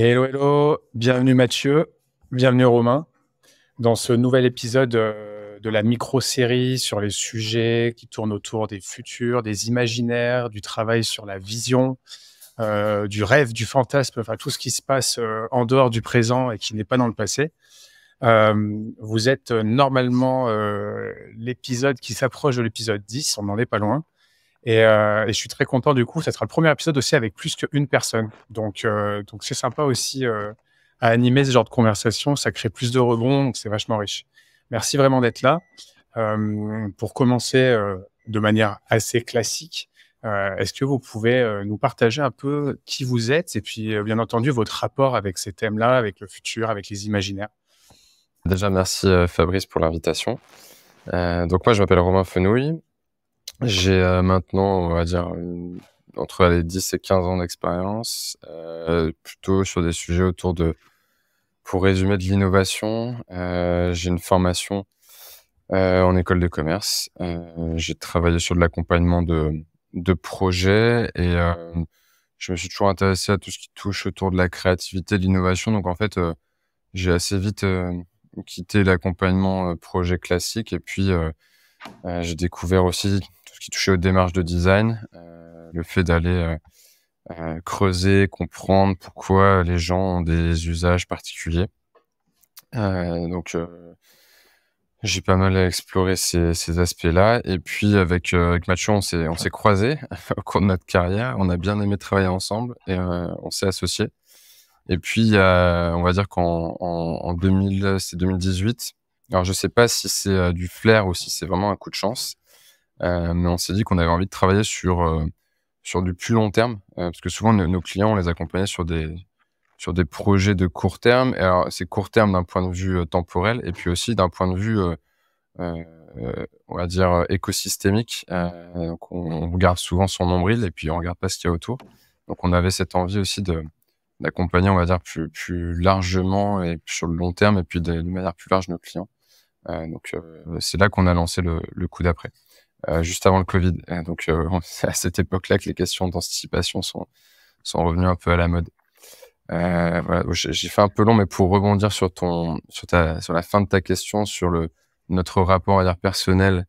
Hello, hello, bienvenue Mathieu, bienvenue Romain dans ce nouvel épisode euh, de la micro-série sur les sujets qui tournent autour des futurs, des imaginaires, du travail sur la vision, euh, du rêve, du fantasme, enfin tout ce qui se passe euh, en dehors du présent et qui n'est pas dans le passé. vous êtes normalement l'épisode qui s'approche de l'épisode 10, on n'en est pas loin. Euh, et, je suis très content du coup. Ça sera le premier épisode aussi avec plus qu'une personne. Donc, euh, donc c'est sympa aussi euh, à animer ce genre de conversation. Ça crée plus de rebonds, donc c'est vachement riche. Merci vraiment d'être là. pour commencer de manière assez classique, est-ce que vous pouvez nous partager un peu qui vous êtes et puis bien entendu votre rapport avec ces thèmes-là, avec le futur, avec les imaginaires Déjà, merci Fabrice pour l'invitation. donc moi, je m'appelle Romain Fenouille. J'ai euh, maintenant, on va dire, entre les 10 et 15 ans d'expérience, euh, plutôt sur des sujets autour de, pour résumer, de l'innovation. Euh, j'ai une formation en école de commerce. j'ai travaillé sur de l'accompagnement de, projets et je me suis toujours intéressé à tout ce qui touche autour de la créativité, de l'innovation. Donc en fait, j'ai assez vite quitté l'accompagnement projet classique et puis j'ai découvert aussi qui touchait aux démarches de design, euh, le fait d'aller euh, euh, creuser, comprendre pourquoi les gens ont des usages particuliers. donc, j'ai pas mal exploré ces, ces aspects-là. Et puis, avec, Mathieu, on s'est, on croisés au cours de notre carrière. On a bien aimé travailler ensemble et on s'est associés. Et puis, on va dire qu'en 2018. Alors, je sais pas si c'est du flair ou si c'est vraiment un coup de chance. Euh, mais on s'est dit qu'on avait envie de travailler sur, euh, sur du plus long terme, euh, parce que souvent nos, clients, on les accompagnait sur des, sur des projets de court terme. Et alors, c'est court terme d'un point de vue temporel, et puis aussi d'un point de vue, on va dire, écosystémique. donc, on, regarde souvent son nombril, et puis on regarde pas ce qu'il y a autour. Donc, on avait cette envie aussi de, d'accompagner, on va dire, plus, plus largement et sur le long terme, et puis de, manière plus large nos clients. donc, c'est là qu'on a lancé le coup d'après. Euh, juste avant le Covid. donc, euh, c'est à cette époque-là que les questions d'anticipation sont, sont revenues un peu à la mode. Euh, j'ai fait un peu long, mais pour rebondir sur ton, sur la fin de ta question sur le notre rapport à l'air personnel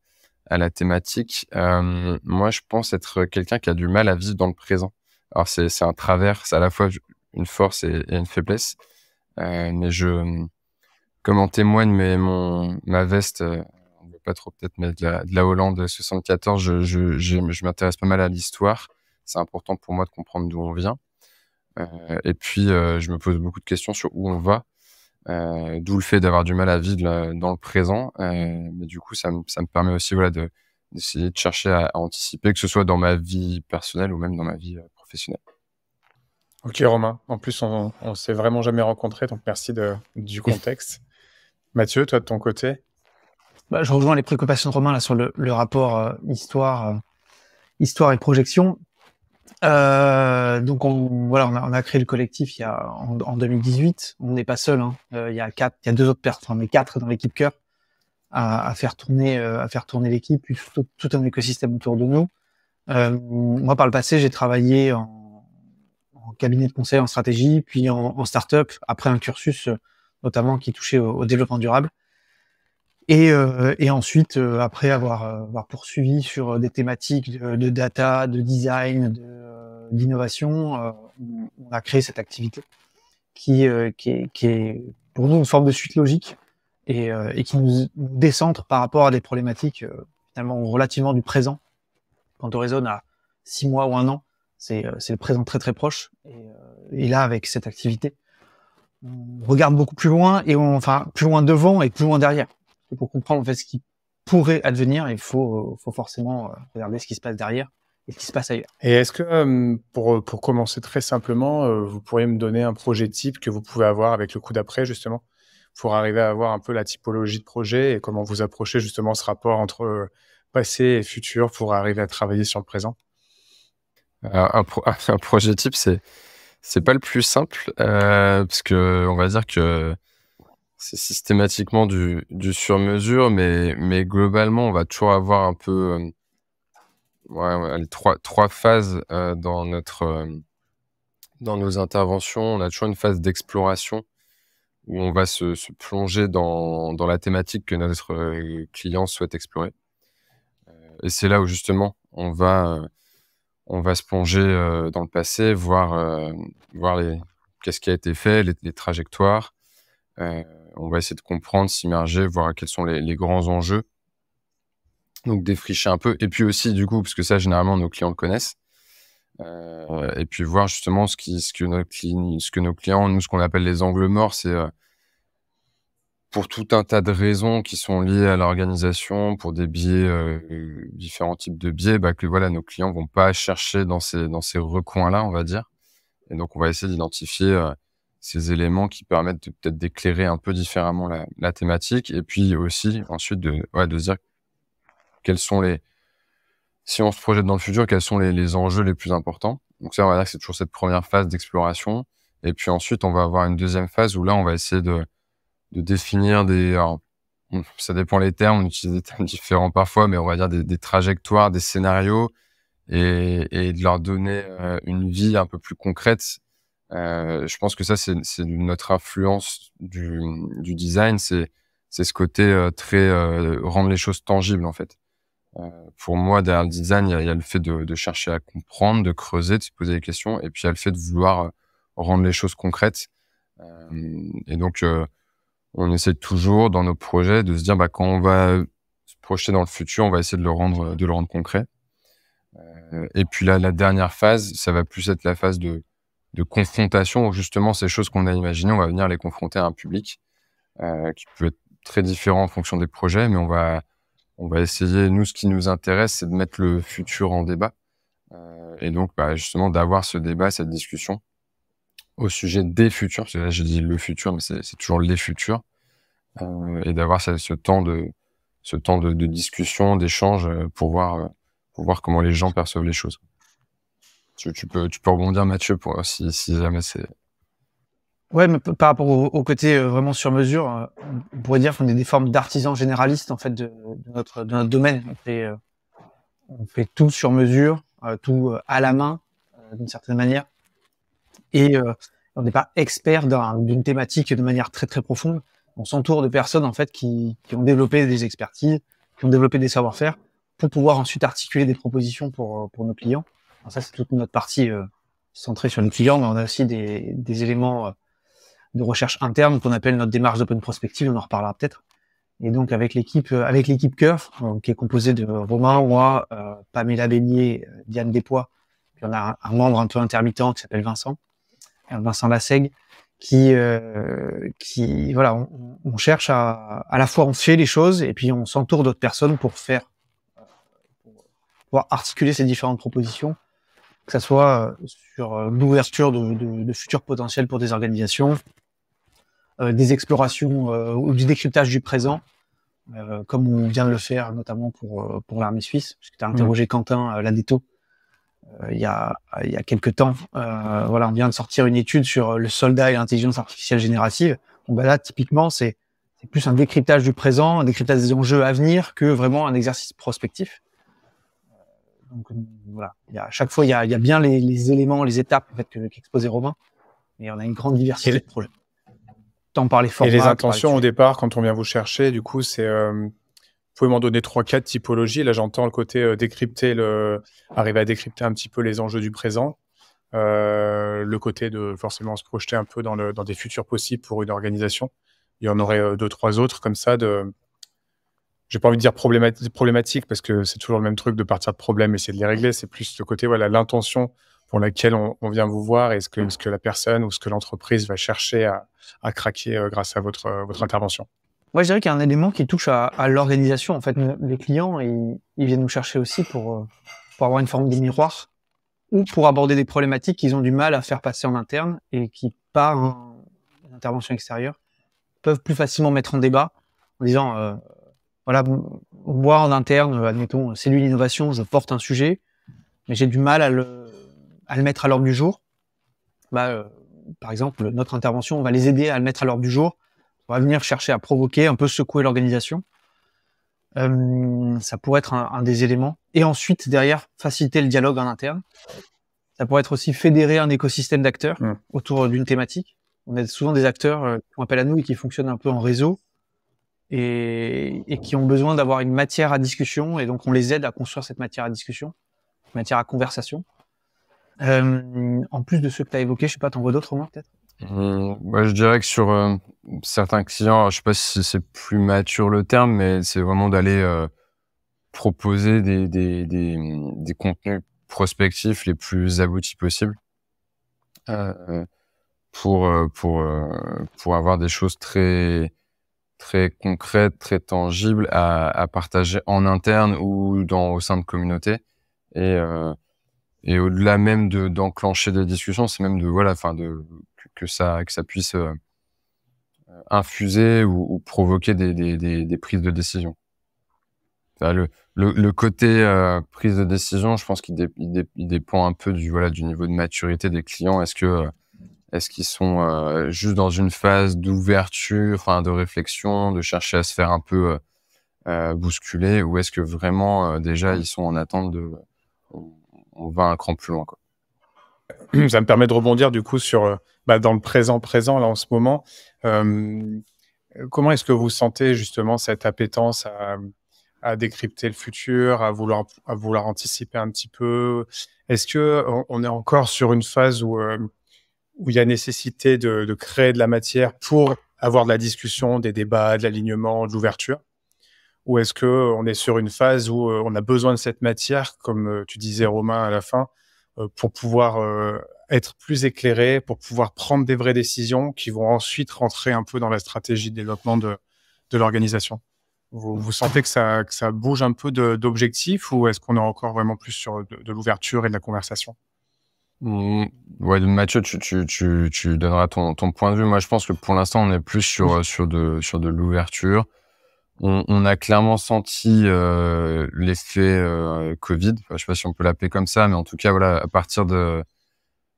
à la thématique. moi, je pense être quelqu'un qui a du mal à vivre dans le présent. Alors c'est un travers, c'est à la fois une force et, une faiblesse. mais je, comme en témoigne mon ma veste trop peut-être, mais de la, Hollande 74, je, m'intéresse pas mal à l'histoire. C'est important pour moi de comprendre d'où on vient. Euh, et puis, euh, je me pose beaucoup de questions sur où on va, euh, d'où le fait d'avoir du mal à vivre dans le présent. mais du coup, ça, me permet aussi voilà, d'essayer de chercher à, anticiper, que ce soit dans ma vie personnelle ou même dans ma vie professionnelle. Ok Romain, en plus on, ne s'est vraiment jamais rencontré, donc merci de, du contexte. Mathieu, toi de ton côté, bah, je rejoins les préoccupations de Romain là sur le, rapport euh, histoire, euh, histoire et projection. Euh, donc on, voilà, on a, créé le collectif il y a en, 2018. On n'est pas seul. Hein. il y a quatre, il y a deux autres personnes, mais quatre dans l'équipe cœur à, faire tourner, à faire tourner l'équipe, tout, un écosystème autour de nous. moi, par le passé, j'ai travaillé en, cabinet de conseil en stratégie, puis en, en start-up, après un cursus notamment qui touchait au développement durable. Euh, et, ensuite, euh, après avoir, euh, avoir, poursuivi sur des thématiques de, data, de design, d'innovation, on a créé cette activité qui, qui est, pour nous une forme de suite logique et, qui nous décentre par rapport à des problématiques finalement relativement du présent. Quand on raisonne à six mois ou un an, c'est le présent très très proche. Et, et là, avec cette activité, on regarde beaucoup plus loin et on, enfin plus loin devant et plus loin derrière. Et pour comprendre ce qui pourrait advenir, il faut, forcément euh, regarder ce qui se passe derrière et ce qui se passe ailleurs. Et est-ce que, euh, euh, pour, commencer très simplement, vous pourriez me donner un projet type que vous pouvez avoir avec le coup d'après, justement, pour arriver à avoir un peu la typologie de projet et comment vous approchez justement ce rapport entre passé et futur pour arriver à travailler sur le présent un, projet type, c'est c'est pas le plus simple parce que on va dire que c'est systématiquement du, sur-mesure, mais, mais globalement, on va toujours avoir un peu euh, ouais, trois, trois phases euh, dans, notre, euh, dans nos interventions. On a toujours une phase d'exploration où on va se, plonger dans, dans, la thématique que notre client souhaite explorer. Et c'est là où justement on va, on va se plonger dans le passé, voir, voir les, qu'est-ce qui a été fait, les, les trajectoires on va essayer de comprendre, s'immerger, voir quels sont les, grands enjeux. Donc défricher un peu. Et puis aussi, du coup, parce que ça, généralement, nos clients le connaissent. Euh, et puis voir justement ce, qui, ce, que nos, ce que nos clients, nous, ce qu'on appelle les angles morts, c'est euh, pour tout un tas de raisons qui sont liées à l'organisation, pour des biais, euh, différents types de biais, bah, que voilà, nos clients vont pas chercher dans ces, dans ces recoins-là, on va dire. Et donc, on va essayer d'identifier ces éléments qui permettent peut-être d'éclairer un peu différemment la, thématique et puis aussi ensuite de, de se dire quels sont les si on se projette dans le futur quels sont les, enjeux les plus importants donc ça on va dire que c'est toujours cette première phase d'exploration et puis ensuite on va avoir une deuxième phase où là on va essayer de, de définir des ça dépend les termes on utilise des termes différents parfois mais on va dire des, des trajectoires des scénarios et, et, de leur donner euh, une vie un peu plus concrète euh, je pense que ça, c'est notre influence du, du design, c'est ce côté euh, très euh, rendre les choses tangibles en fait. pour moi, derrière le design, il y, a le fait de, de, chercher à comprendre, de creuser, de se poser des questions, et puis il y a le fait de vouloir rendre les choses concrètes. et donc, on essaie toujours dans nos projets de se dire, bah, quand on va se projeter dans le futur, on va essayer de le rendre, de le rendre concret. et puis là, la dernière phase, ça va plus être la phase de de confrontation justement ces choses qu'on a imaginées, on va venir les confronter à un public euh, qui peut être très différent en fonction des projets, mais on va, on va essayer, nous, ce qui nous intéresse, c'est de mettre le futur en débat. Euh, et donc, bah, justement, d'avoir ce débat, cette discussion au sujet des futurs, Je là, j'ai dit le futur, mais c'est toujours les futurs, euh, et d'avoir ce, temps de, ce temps de, discussion, d'échange pour voir, pour voir comment les gens perçoivent les choses tu, peux, rebondir, Mathieu, euh, si, jamais c'est. Ouais, mais par rapport au, côté euh, vraiment sur mesure, euh, on pourrait dire qu'on est des formes d'artisans généralistes en fait de, notre, domaine. On fait, tout sur mesure, tout à la main d'une certaine manière, et on n'est pas expert d'une thématique de manière très très profonde. On s'entoure de personnes en fait qui, ont développé des expertises, qui ont développé des savoir-faire pour pouvoir ensuite articuler des propositions pour nos clients ça, c'est toute notre partie euh, centrée sur le client, mais on a aussi des, des éléments euh, de recherche interne qu'on appelle notre démarche d'open prospective, on en reparlera peut-être. Et donc avec l'équipe euh, avec l'équipe Curve, qui est composée de Romain, moi, Pamela Bénier, Diane Despois, puis on a un, membre un peu intermittent qui s'appelle Vincent, Vincent Lasseg, qui euh, qui voilà, on, on, cherche à à la fois on fait les choses et puis on s'entoure d'autres personnes pour faire pour pouvoir articuler ces différentes propositions que ce soit euh, sur euh, l'ouverture de, futurs potentiels pour des organisations, euh, des explorations ou du décryptage du présent, comme on vient de le faire notamment pour, pour l'armée suisse, puisque tu as interrogé mmh. Quentin l'un il y, a, il y a quelques temps. voilà, on vient de sortir une étude sur le soldat et l'intelligence artificielle générative. Bon, bah là, typiquement, c'est plus un décryptage du présent, un décryptage des enjeux à venir que vraiment un exercice prospectif. Donc euh, voilà, il à chaque fois, il y a, bien les, éléments, les étapes en fait, qu'exposait qu Robin. Et on a une grande diversité de problèmes. Tant par les Et les intentions au départ, quand on vient vous chercher, du coup, c'est. Euh, vous pouvez m'en donner trois, quatre typologies. Là, j'entends le côté euh, décrypter, le... arriver à décrypter un petit peu les enjeux du présent. le côté de forcément se projeter un peu dans, le, dans des futurs possibles pour une organisation. Il y en aurait deux, trois autres comme ça de, j'ai pas envie de dire problématique, parce que c'est toujours le même truc de partir de problèmes et essayer de les régler. C'est plus ce côté, voilà, l'intention pour laquelle on, vient vous voir et mm. ce que, la personne ou ce que l'entreprise va chercher à, craquer euh, grâce à votre, euh, votre mm. intervention. Moi, je dirais qu'il y a un élément qui touche à, l'organisation. En fait, mm. les clients, ils, viennent nous chercher aussi euh, pour, avoir une forme de miroir ou pour aborder des problématiques qu'ils ont du mal à faire passer en interne et qui, par une intervention extérieure, peuvent plus facilement mettre en débat en disant voilà, moi en interne, euh, admettons, euh, cellule l'innovation, je porte un sujet, mais j'ai du mal à le, mettre à l'ordre du jour. Bah, euh, par exemple, notre intervention, on va les aider à le mettre à l'ordre du jour. On va venir chercher à provoquer, un peu secouer l'organisation. ça pourrait être un, des éléments. Et ensuite, derrière, faciliter le dialogue en interne. Ça pourrait être aussi fédérer un écosystème d'acteurs mmh. autour d'une thématique. On a souvent des acteurs qu'on appelle à nous et qui fonctionnent un peu en réseau et, qui ont besoin d'avoir une matière à discussion. Et donc, on les aide à construire cette matière à discussion, matière à conversation. Euh, en plus de ceux que tu as évoqués, je sais pas, t'en vois d'autres au moins peut-être mmh, Je dirais que sur euh, certains clients, je sais pas si c'est plus mature le terme, mais c'est vraiment d'aller euh, proposer des, des, des, des, contenus prospectifs les plus aboutis possibles pour, pour, pour avoir des choses très très concrètes, très tangible à, partager en interne ou dans, au sein de communauté Et, euh, et au-delà même de, d'enclencher des discussions, c'est même de, voilà, enfin, de, que ça, que ça puisse euh, infuser ou, provoquer des, des, des, prises de décision. le, le, côté euh, prise de décision, je pense qu'il dépend un peu du, voilà, du niveau de maturité des clients. Est-ce que est-ce qu'ils sont euh, juste dans une phase d'ouverture, enfin de réflexion, de chercher à se faire un peu euh, euh, bousculer, ou est-ce que vraiment déjà ils sont en attente de, on va un cran plus loin quoi. Ça me permet de rebondir du coup sur bah, dans le présent présent là en ce moment. comment est-ce que vous sentez justement cette appétence à, à décrypter le futur, à vouloir à vouloir anticiper un petit peu Est-ce que on est encore sur une phase où où il y a nécessité de, de, créer de la matière pour avoir de la discussion, des débats, de l'alignement, de l'ouverture Ou est-ce qu'on est sur une phase où euh, on a besoin de cette matière, comme euh, tu disais Romain à la fin, euh, pour pouvoir être plus éclairé, pour pouvoir prendre des vraies décisions qui vont ensuite rentrer un peu dans la stratégie de développement de, de l'organisation vous, vous, sentez que ça, que ça bouge un peu d'objectifs ou est-ce qu'on est encore vraiment plus sur de l'ouverture et de la conversation Mm, ouais, Mathieu, tu, tu, tu, tu donneras ton, ton, point de vue. Moi, je pense que pour l'instant, on est plus sur, sur de, sur de l'ouverture. On, on, a clairement senti euh, l'effet euh, Covid. je sais pas si on peut l'appeler comme ça, mais en tout cas, voilà, à partir de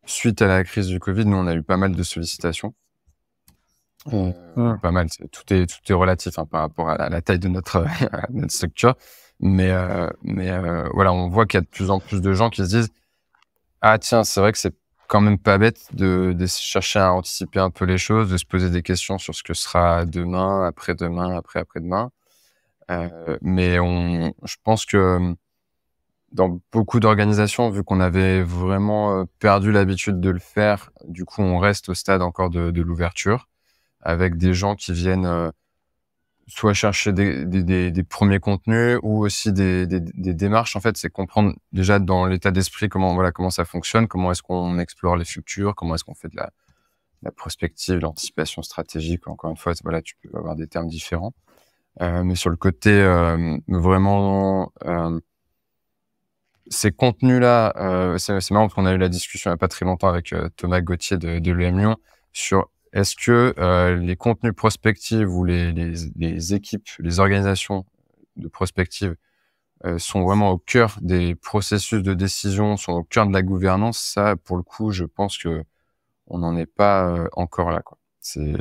suite à la crise du Covid, nous, on a eu pas mal de sollicitations. Euh, pas mal. tout est, tout est relatif hein, par rapport à la, taille de notre, notre structure. Mais, euh, mais euh, voilà, on voit qu'il y a de plus en plus de gens qui se disent ah tiens, c'est vrai que c'est quand même pas bête de, chercher à anticiper un peu les choses, de se poser des questions sur ce que sera demain, après-demain, après-après-demain. Euh, mais on, je pense que euh, dans beaucoup d'organisations, vu qu'on avait vraiment euh, perdu l'habitude de le faire, du coup, on reste au stade encore de l'ouverture avec des gens qui viennent soit chercher des, premiers contenus ou aussi des, démarches. En fait, c'est comprendre déjà dans l'état d'esprit comment voilà comment ça fonctionne, comment est-ce qu'on explore les futurs, comment est-ce qu'on fait de la, prospective, l'anticipation stratégique. Encore une fois, voilà, tu peux avoir des termes différents. Euh, mais sur le côté euh, vraiment euh, ces contenus-là, c'est marrant parce qu'on a eu la discussion il n'y a pas très longtemps avec Thomas Gauthier de, de Lyon sur est-ce que euh, les contenus prospectifs ou les, équipes, les organisations de prospective euh, sont vraiment au cœur des processus de décision, sont au cœur de la gouvernance Ça, pour le coup, je pense que on n'en est pas euh, encore là. C'est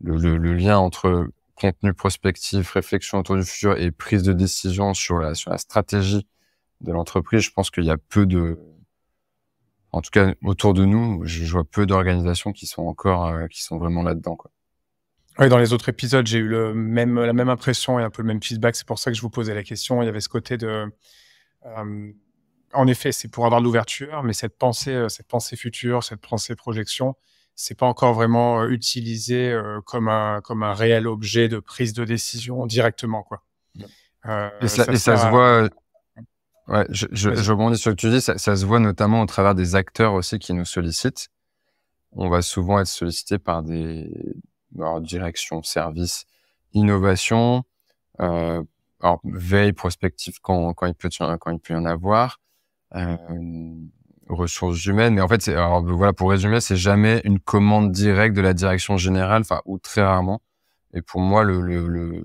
le, lien entre contenu prospectif, réflexion autour du futur et prise de décision sur la, sur la stratégie de l'entreprise. Je pense qu'il y a peu de en tout cas autour de nous, je, vois peu d'organisations qui sont encore euh, qui sont vraiment là-dedans. Oui, dans les autres épisodes, j'ai eu le même, la même impression et un peu le même feedback. C'est pour ça que je vous posais la question. Il y avait ce côté de, euh, en effet, c'est pour avoir de l'ouverture, mais cette pensée, euh, cette pensée future, cette pensée projection, c'est pas encore vraiment utilisé comme un comme un réel objet de prise de décision directement, quoi. et ça, ça se voit Ouais, je, je, je rebondis sur ce que tu dis. Ça, ça, se voit notamment au travers des acteurs aussi qui nous sollicitent. On va souvent être sollicité par des directions, direction, service, innovation, euh, alors, veille prospective quand, quand, il peut, quand il peut y en avoir, euh, ressources humaines. Mais en fait, alors, voilà, pour résumer, c'est jamais une commande directe de la direction générale, enfin, ou très rarement. Et pour moi, le, le, le,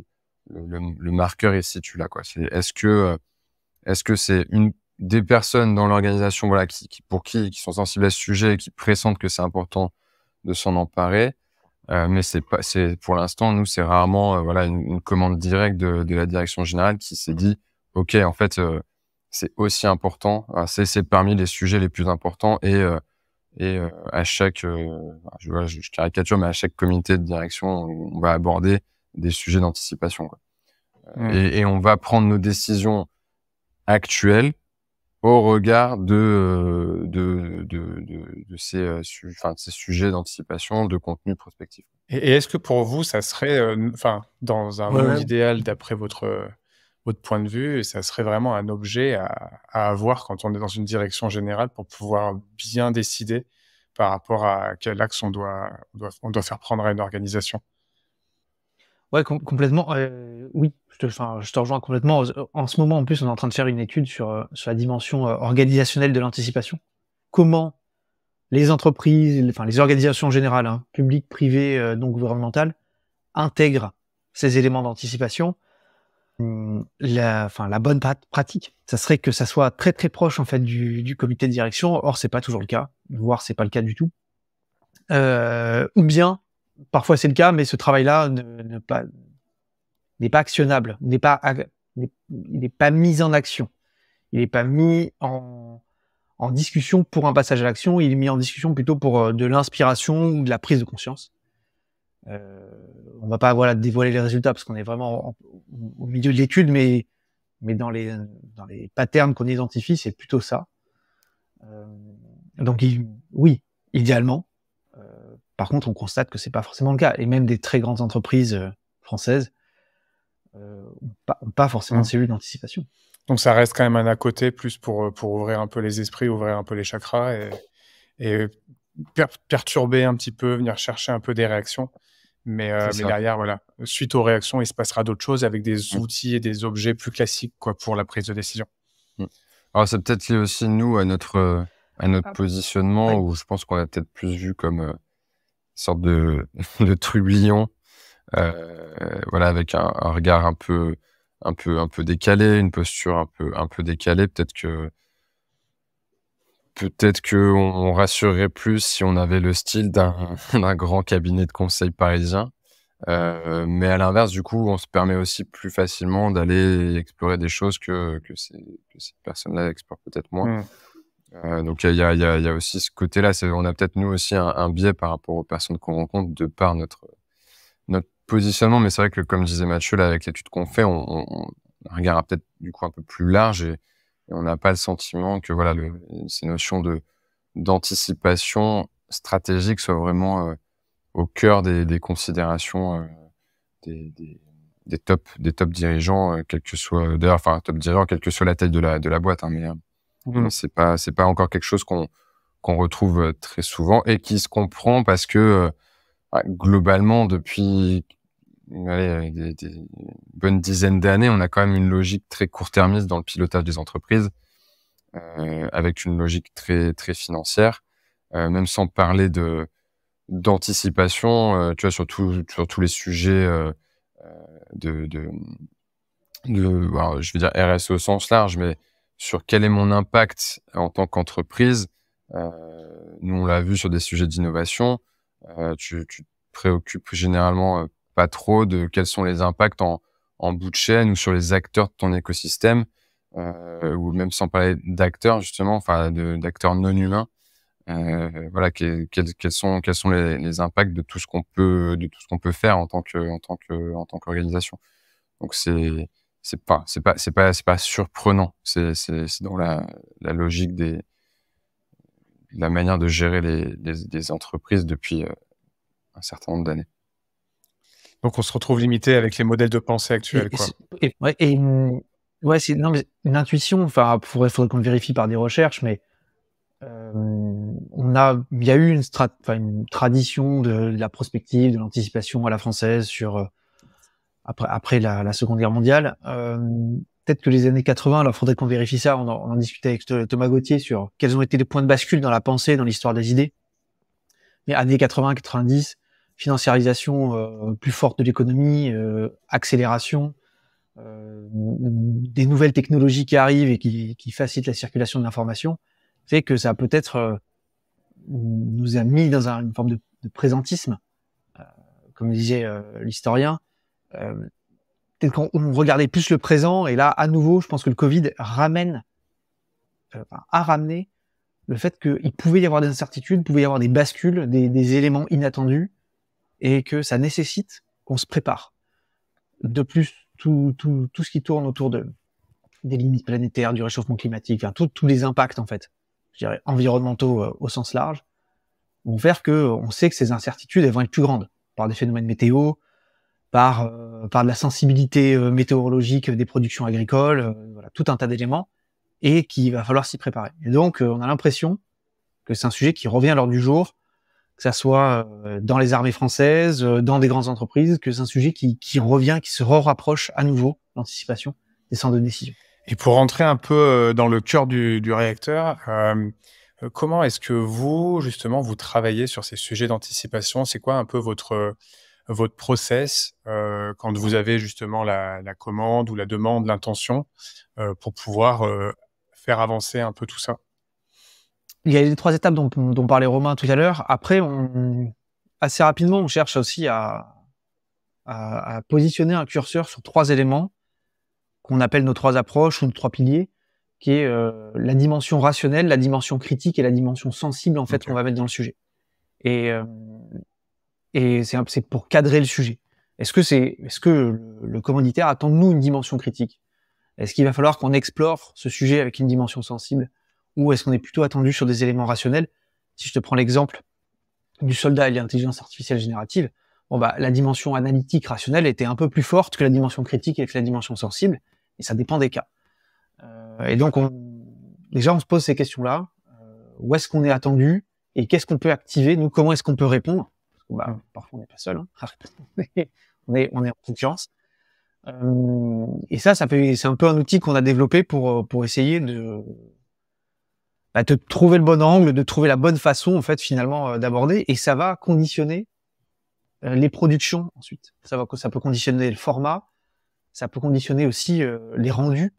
le, marqueur est situé là, quoi. C'est est-ce que euh, est-ce que c'est une des personnes dans l'organisation voilà, qui, pour qui, qui sont sensibles à ce sujet et qui pressentent que c'est important de s'en emparer. Euh, mais c'est pas, c'est pour l'instant, nous, c'est rarement euh, voilà une, commande directe de, la direction générale qui s'est dit, ok, en fait, euh, c'est aussi important, c'est, parmi les sujets les plus importants et et à chaque, je, caricature, mais à chaque comité de direction, on, va aborder des sujets d'anticipation. Mmh. et on va prendre nos décisions actuel au regard de, euh, de, de, euh, ces, sujets d'anticipation, de contenu prospectif. Et, est-ce que pour vous, ça serait, euh, enfin, dans un monde idéal, d'après votre, votre point de vue, ça serait vraiment un objet à, à, avoir quand on est dans une direction générale pour pouvoir bien décider par rapport à quel axe on doit, on doit, on doit faire prendre à une organisation Ouais, complètement. oui, je te, je te, rejoins complètement. En ce moment, en plus, on est en train de faire une étude sur, euh, sur la dimension euh, organisationnelle de l'anticipation. Comment les entreprises, enfin les organisations générales, hein, publiques, privées, non euh, gouvernementales, intègrent ces éléments d'anticipation. Hum, la, enfin, la bonne pratique, ça serait que ça soit très très proche en fait du, comité de direction. Or, c'est pas toujours le cas, voire c'est pas le cas du tout. ou bien parfois c'est le cas, mais ce travail-là n'est ne, pas, pas, actionnable, n'est pas, il n'est pas mis en action, il n'est pas mis en, discussion pour un passage à l'action, il est mis en discussion plutôt pour euh, de l'inspiration ou de la prise de conscience. Euh, on ne va pas voilà, dévoiler les résultats parce qu'on est vraiment au milieu de l'étude, mais, mais dans, les, dans les patterns qu'on identifie, c'est plutôt ça. Euh, donc oui, idéalement, par contre, on constate que c'est pas forcément le cas. Et même des très grandes entreprises euh, françaises n'ont euh, pas, forcément de mmh. cellules d'anticipation. Donc ça reste quand même un à côté, plus pour, euh, pour ouvrir un peu les esprits, ouvrir un peu les chakras et, perturber un petit peu, venir chercher un peu des réactions. Mais, derrière, voilà, suite aux réactions, il se passera d'autres choses avec des mmh. outils et des objets plus classiques quoi, pour la prise de décision. Mmh. Alors c'est peut-être lié aussi, nous, à notre, à notre ah positionnement, où je pense qu'on l'a peut-être plus vu comme sorte de, de trublion, euh, voilà, avec un, regard un peu, un peu, un peu décalé, une posture un peu, un peu décalée. Peut-être que, peut-être que on, rassurerait plus si on avait le style d'un, grand cabinet de conseil parisien. Euh, mais à l'inverse, du coup, on se permet aussi plus facilement d'aller explorer des choses que, ces, personnes-là explorent peut-être moins. Mmh donc il y, a, aussi ce côté-là. On a peut-être nous aussi un, biais par rapport aux personnes qu'on rencontre de par notre, notre positionnement. Mais c'est vrai que comme disait Mathieu, avec l'étude qu'on fait, on, regarde peut-être du coup un peu plus large et, on n'a pas le sentiment que voilà ces notions d'anticipation stratégique soient vraiment euh, au cœur des, considérations euh, des, des top des top dirigeants, euh, quel que soit d'ailleurs enfin top dirigeant, quelle que soit la taille de la boîte. Hein, mais Mmh. C'est pas c'est pas encore quelque chose qu'on qu'on retrouve euh, très souvent et qui se comprend parce que euh, globalement depuis allez, des, bonnes dizaines d'années, on a quand même une logique très court-termiste dans le pilotage des entreprises, euh, avec une logique très très financière, même sans parler de d'anticipation, tu vois sur sur tous les sujets de, de, bah, je veux dire RSE au sens large, mais sur quel est mon impact en tant qu'entreprise. Euh, nous, on l'a vu sur des sujets d'innovation. Euh, tu, tu, te préoccupes généralement euh, pas trop de quels sont les impacts en, en, bout de chaîne ou sur les acteurs de ton écosystème, euh, ou même sans parler d'acteurs, justement, enfin d'acteurs non humains. voilà, quels, sont quels sont les, impacts de tout ce qu'on peut de tout ce qu'on peut faire en tant que en tant que en tant qu'organisation. Donc c'est c'est pas c'est pas c'est pas c'est pas surprenant c'est dans la, logique des la manière de gérer les, entreprises depuis euh, un certain nombre d'années donc on se retrouve limité avec les modèles de pensée actuels et, ouais, non c'est une intuition enfin faudrait, faudrait qu'on vérifie par des recherches mais euh, on a il y a eu une, une tradition de, la prospective de l'anticipation à la française sur euh, après, après la, Seconde Guerre mondiale. Euh, peut-être que les années 80, alors faudrait qu'on vérifie ça. On en, discutait avec Thomas Gauthier sur quels ont été les points de bascule dans la pensée, dans l'histoire des idées. Mais années 80, 90, financiarisation euh, plus forte de l'économie, euh, accélération, euh, des nouvelles technologies qui arrivent et qui, qui facilitent la circulation de l'information, c'est que ça peut-être nous a mis dans une forme de, de présentisme, comme disait l'historien, euh, peut-être qu'on regardait plus le présent. Et là, à nouveau, je pense que le Covid ramène, euh, a ramené le fait qu'il pouvait y avoir des incertitudes, pouvait y avoir des bascules, des, éléments inattendus, et que ça nécessite qu'on se prépare. De plus, tout, ce qui tourne autour de, des limites planétaires, du réchauffement climatique, tous les impacts, en fait, environnementaux euh, au sens large, vont faire qu'on sait que ces incertitudes, elles vont être plus grandes par des phénomènes météo, par, euh, par de la sensibilité euh, météorologique des productions agricoles, euh, voilà, tout un tas d'éléments, et qu'il va falloir s'y préparer. Et donc, on a l'impression que c'est un sujet qui revient lors du jour, que ça soit dans les armées françaises, dans des grandes entreprises, que c'est un sujet qui, qui revient, qui se rapproche à nouveau l'anticipation des centres de décision. Et pour rentrer un peu dans le cœur du, réacteur, comment est-ce que vous, justement, vous travaillez sur ces sujets d'anticipation C'est quoi un peu votre votre process euh, quand vous avez justement la, commande ou la demande, l'intention, euh, pour pouvoir euh, faire avancer un peu tout ça Il y a les trois étapes dont, parlait Romain tout à l'heure. Après, assez rapidement, on cherche aussi à, positionner un curseur sur trois éléments qu'on appelle nos trois approches ou nos trois piliers qui est la dimension rationnelle, la dimension critique et la dimension sensible en fait qu'on va mettre dans le sujet. Et et c'est pour cadrer le sujet. Est-ce que c'est, est-ce que le commanditaire attend de nous une dimension critique Est-ce qu'il va falloir qu'on explore ce sujet avec une dimension sensible, ou est-ce qu'on est plutôt attendu sur des éléments rationnels Si je te prends l'exemple du soldat et de l'intelligence artificielle générative, bon bah la dimension analytique rationnelle était un peu plus forte que la dimension critique et que la dimension sensible, et ça dépend des cas. Euh, et donc on, déjà on se pose ces questions-là. Euh, où est-ce qu'on est attendu et qu'est-ce qu'on peut activer Nous, comment est-ce qu'on peut répondre bah, parfois on n'est pas seul, hein. ah. on, est, on, est, en concurrence. Euh, et ça, ça c'est un peu un outil qu'on a développé pour, euh, pour essayer de, bah, trouver le bon angle, de trouver la bonne façon en fait finalement euh, d'aborder, et ça va conditionner les productions ensuite. Ça va, ça peut conditionner le format, ça peut conditionner aussi les rendus.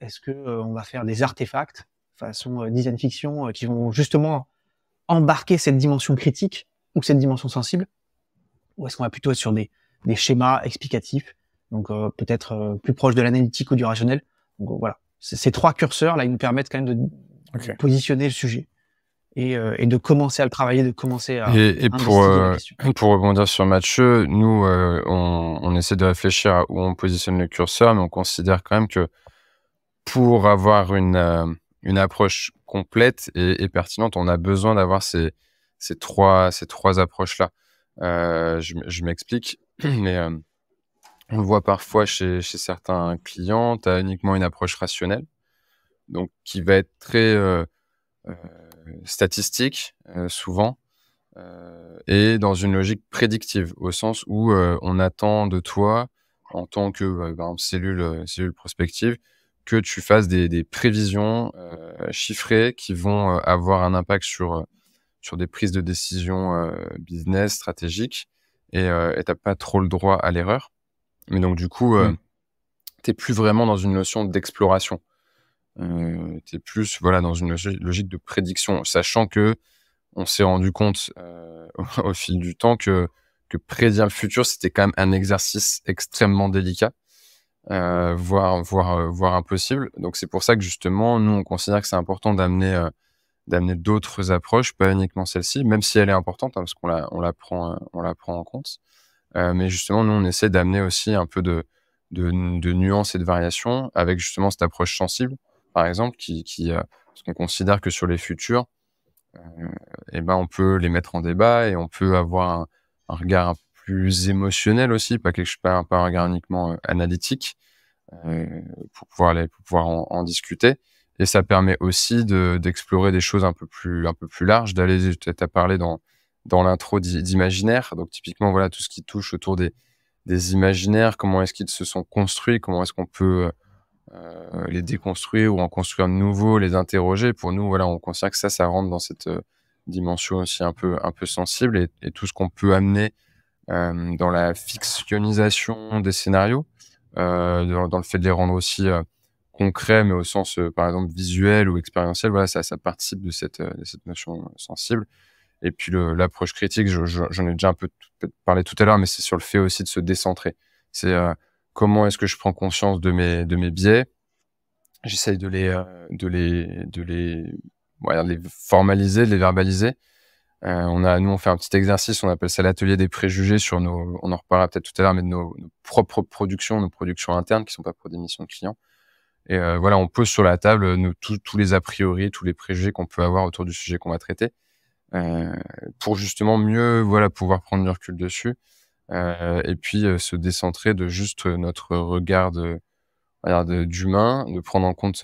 Est-ce que on va faire des artefacts façon design fiction qui vont justement embarquer cette dimension critique ou cette dimension sensible Ou est-ce qu'on va plutôt être sur des, schémas explicatifs, donc euh, peut-être euh, plus proche de l'analytique ou du rationnel donc, Voilà, ces trois curseurs, là, ils nous permettent quand même de positionner le sujet. Euh, et, de commencer à le travailler, de commencer à. Et, pour, pour rebondir sur Mathieu, nous, on, essaie de réfléchir à où on positionne le curseur, mais on considère quand même que pour avoir une, une approche complète et pertinente, on a besoin d'avoir ces, ces trois, ces trois approches-là. Euh, je, m'explique, mais euh, on le voit parfois chez, chez certains clients, tu as uniquement une approche rationnelle, donc qui va être très euh, statistique souvent, et dans une logique prédictive, au sens où on attend de toi, en tant que cellule, cellule prospective, que tu fasses des, des prévisions chiffrées qui vont avoir un impact sur sur des prises de décision euh, business, stratégiques, et euh, tu n'as pas trop le droit à l'erreur. Mais donc, du coup, euh, mm. tu n'es plus vraiment dans une notion d'exploration. tu es plus voilà, dans une logique de prédiction, sachant que on s'est rendu compte au fil du temps que, que prédire le futur, c'était quand même un exercice extrêmement délicat. voire, voire, voire impossible. Donc c'est pour ça que justement, nous, on considère que c'est important d'amener d'amener d'autres approches, pas uniquement celle-ci, même si elle est importante, hein, parce qu'on la, on la, prend, euh, on la prend en compte. Euh, mais justement, nous, on essaie d'amener aussi un peu de, de, nuances et de variations avec justement cette approche sensible, par exemple, qui, qui parce euh, qu'on considère que sur les futurs, eh ben, on peut les mettre en débat et on peut avoir un, regard plus émotionnel aussi, pas, quelque, pas, pas un regard uniquement analytique, pour pouvoir, les, pouvoir en discuter. Et ça permet aussi d'explorer des choses un peu plus, un peu plus larges, d'aller, peut-être être à dans, dans l'intro d'imaginaire. Donc, typiquement, voilà, tout ce qui touche autour des, des imaginaires, comment est-ce qu'ils se sont construits, comment est-ce qu'on peut euh, les déconstruire ou en construire de nouveaux, les interroger. Pour nous, voilà, on considère que ça, ça rentre dans cette euh, dimension aussi un peu, un peu sensible et, tout ce qu'on peut amener euh, dans la fictionnisation des scénarios, dans, le fait de les rendre aussi concret, mais au sens, euh, par exemple, visuel ou expérientiel, voilà, ça, ça participe de cette, euh, cette notion euh, sensible. Et puis l'approche critique, j'en ai déjà un peu parlé tout à l'heure, mais c'est sur le fait aussi de se décentrer. C'est comment est-ce que je prends conscience de mes, de mes biais J'essaye de les, de les, de les, les formaliser, de les verbaliser. on a, nous, on fait un petit exercice, on appelle ça l'atelier des préjugés sur nos, on en reparlera peut-être tout à l'heure, mais de nos, nos, propres productions, nos productions internes qui sont pas pour des missions de clients. Et euh, voilà, on pose sur la table euh, tous les a priori, tous les préjugés qu'on peut avoir autour du sujet qu'on va traiter, euh, pour justement mieux pouvoir prendre du recul dessus, et puis se décentrer de juste notre regard d'humain, de, prendre en compte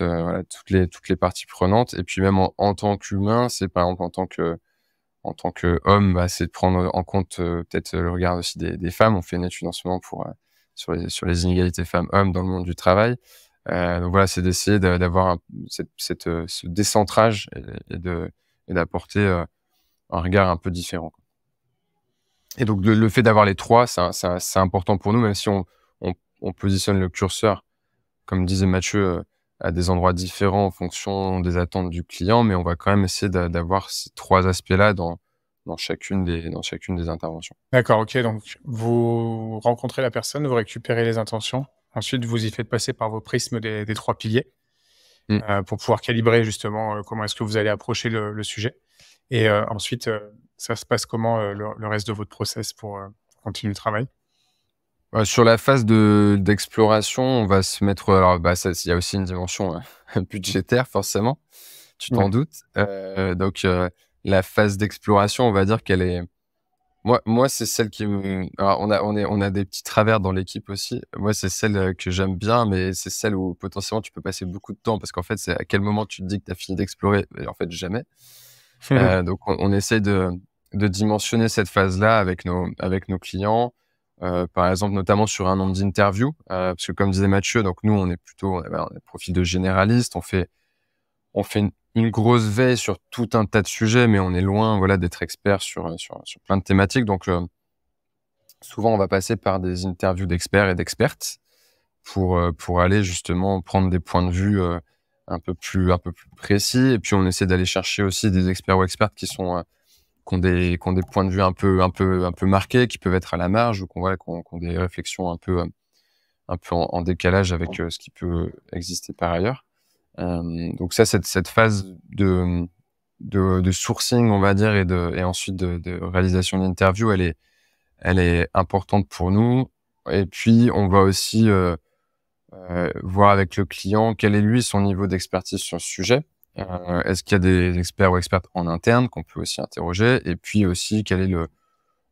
toutes les toutes les parties prenantes, et puis même en, tant qu'humain, c'est par exemple en tant qu'homme, bah, c'est de prendre en compte peut-être le regard aussi des, femmes. On fait une étude en ce moment sur les inégalités femmes-hommes dans le monde du travail. Euh, donc voilà, c'est d'essayer d'avoir cette, euh, ce décentrage et, d'apporter euh, un regard un peu différent. Et donc le, fait d'avoir les trois, c'est important pour nous, même si on, positionne le curseur, comme disait Mathieu, à des endroits différents en fonction des attentes du client, mais on va quand même essayer d'avoir ces trois aspects-là dans, chacune dans chacune des interventions. D'accord, ok. Donc vous rencontrez la personne, vous récupérez les intentions, Ensuite, vous y faites passer par vos prismes des, trois piliers mm. euh, pour pouvoir calibrer justement euh, comment est-ce que vous allez approcher le, sujet. Et euh, ensuite, ça se passe comment le, reste de votre process pour continuer le travail bah, sur la phase d'exploration, on va se mettre. Alors, bah, il y a aussi une dimension budgétaire, forcément. Tu t'en doutes. donc, la phase d'exploration, on va dire qu'elle est, moi, c'est celle qui Alors, on a, on, est, on a des petits travers dans l'équipe aussi. Moi, c'est celle euh, que j'aime bien, mais c'est celle où potentiellement tu peux passer beaucoup de temps parce qu'en fait, c'est à quel moment tu te dis que tu as fini d'explorer. En fait, jamais. Euh, donc, on, essaie de, dimensionner cette phase-là avec nos, avec nos clients. Euh, par exemple, notamment sur un nombre d'interviews, parce que comme disait Mathieu, donc nous, on est plutôt, on a, bah, un profil de généraliste, on fait, on fait une, une grosse veille sur tout un tas de sujets, mais on est loin voilà, d'être expert sur, euh, sur, sur, plein de thématiques. Donc, euh, souvent, on va passer par des interviews d'experts et d'expertes pour, euh, pour aller justement prendre des points de vue un, peu plus, un peu plus précis. Et puis, on essaie d'aller chercher aussi des experts ou expertes qui, sont, qui ont, des, points de vue un peu, un peu, un peu marqués, qui peuvent être à la marge ou qu'on voit qu'on des réflexions un peu, un peu en décalage avec ce qui peut exister par ailleurs. Euh, donc ça, cette, phase de, sourcing, on va dire, et, et ensuite de, réalisation d'interview, elle est, importante pour nous. Et puis, on va aussi euh, euh, voir avec le client quel est lui son niveau d'expertise sur ce sujet. Est-ce qu'il y a des experts ou expertes en interne qu'on peut aussi interroger Et puis aussi, quel est le,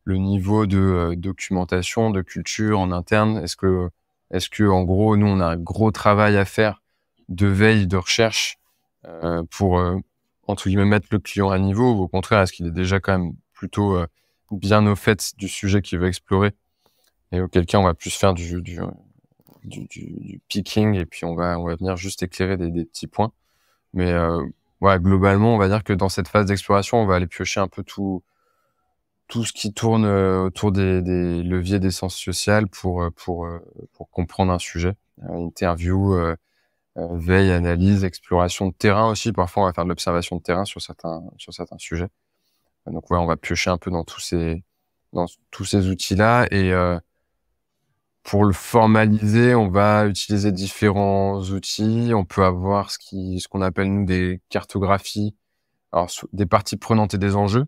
le niveau de documentation, de culture en interne Est-ce que, est que, en gros, nous, on a un gros travail à faire de veille, de recherche euh, pour, euh, entre guillemets, mettre le client à niveau ou au contraire, est-ce qu'il est déjà quand même plutôt euh, bien au fait du sujet qu'il veut explorer et auquel cas on va plus faire du, du, du, picking et puis on va, on va venir juste éclairer des, petits points. Mais globalement, on va dire que dans cette phase d'exploration, on va aller piocher un peu tout, tout ce qui tourne autour des, leviers d'essence sociale pour, pour, pour comprendre un sujet. une Interview, veille, analyse, exploration de terrain aussi. Parfois, on va faire de l'observation de terrain sur certains, sur certains sujets. Euh, donc, ouais, on va piocher un peu dans tous ces, dans tous ces outils-là. Et euh, pour le formaliser, on va utiliser différents outils. On peut avoir ce qui ce qu'on appelle, nous, des cartographies, alors, des parties prenantes et des enjeux.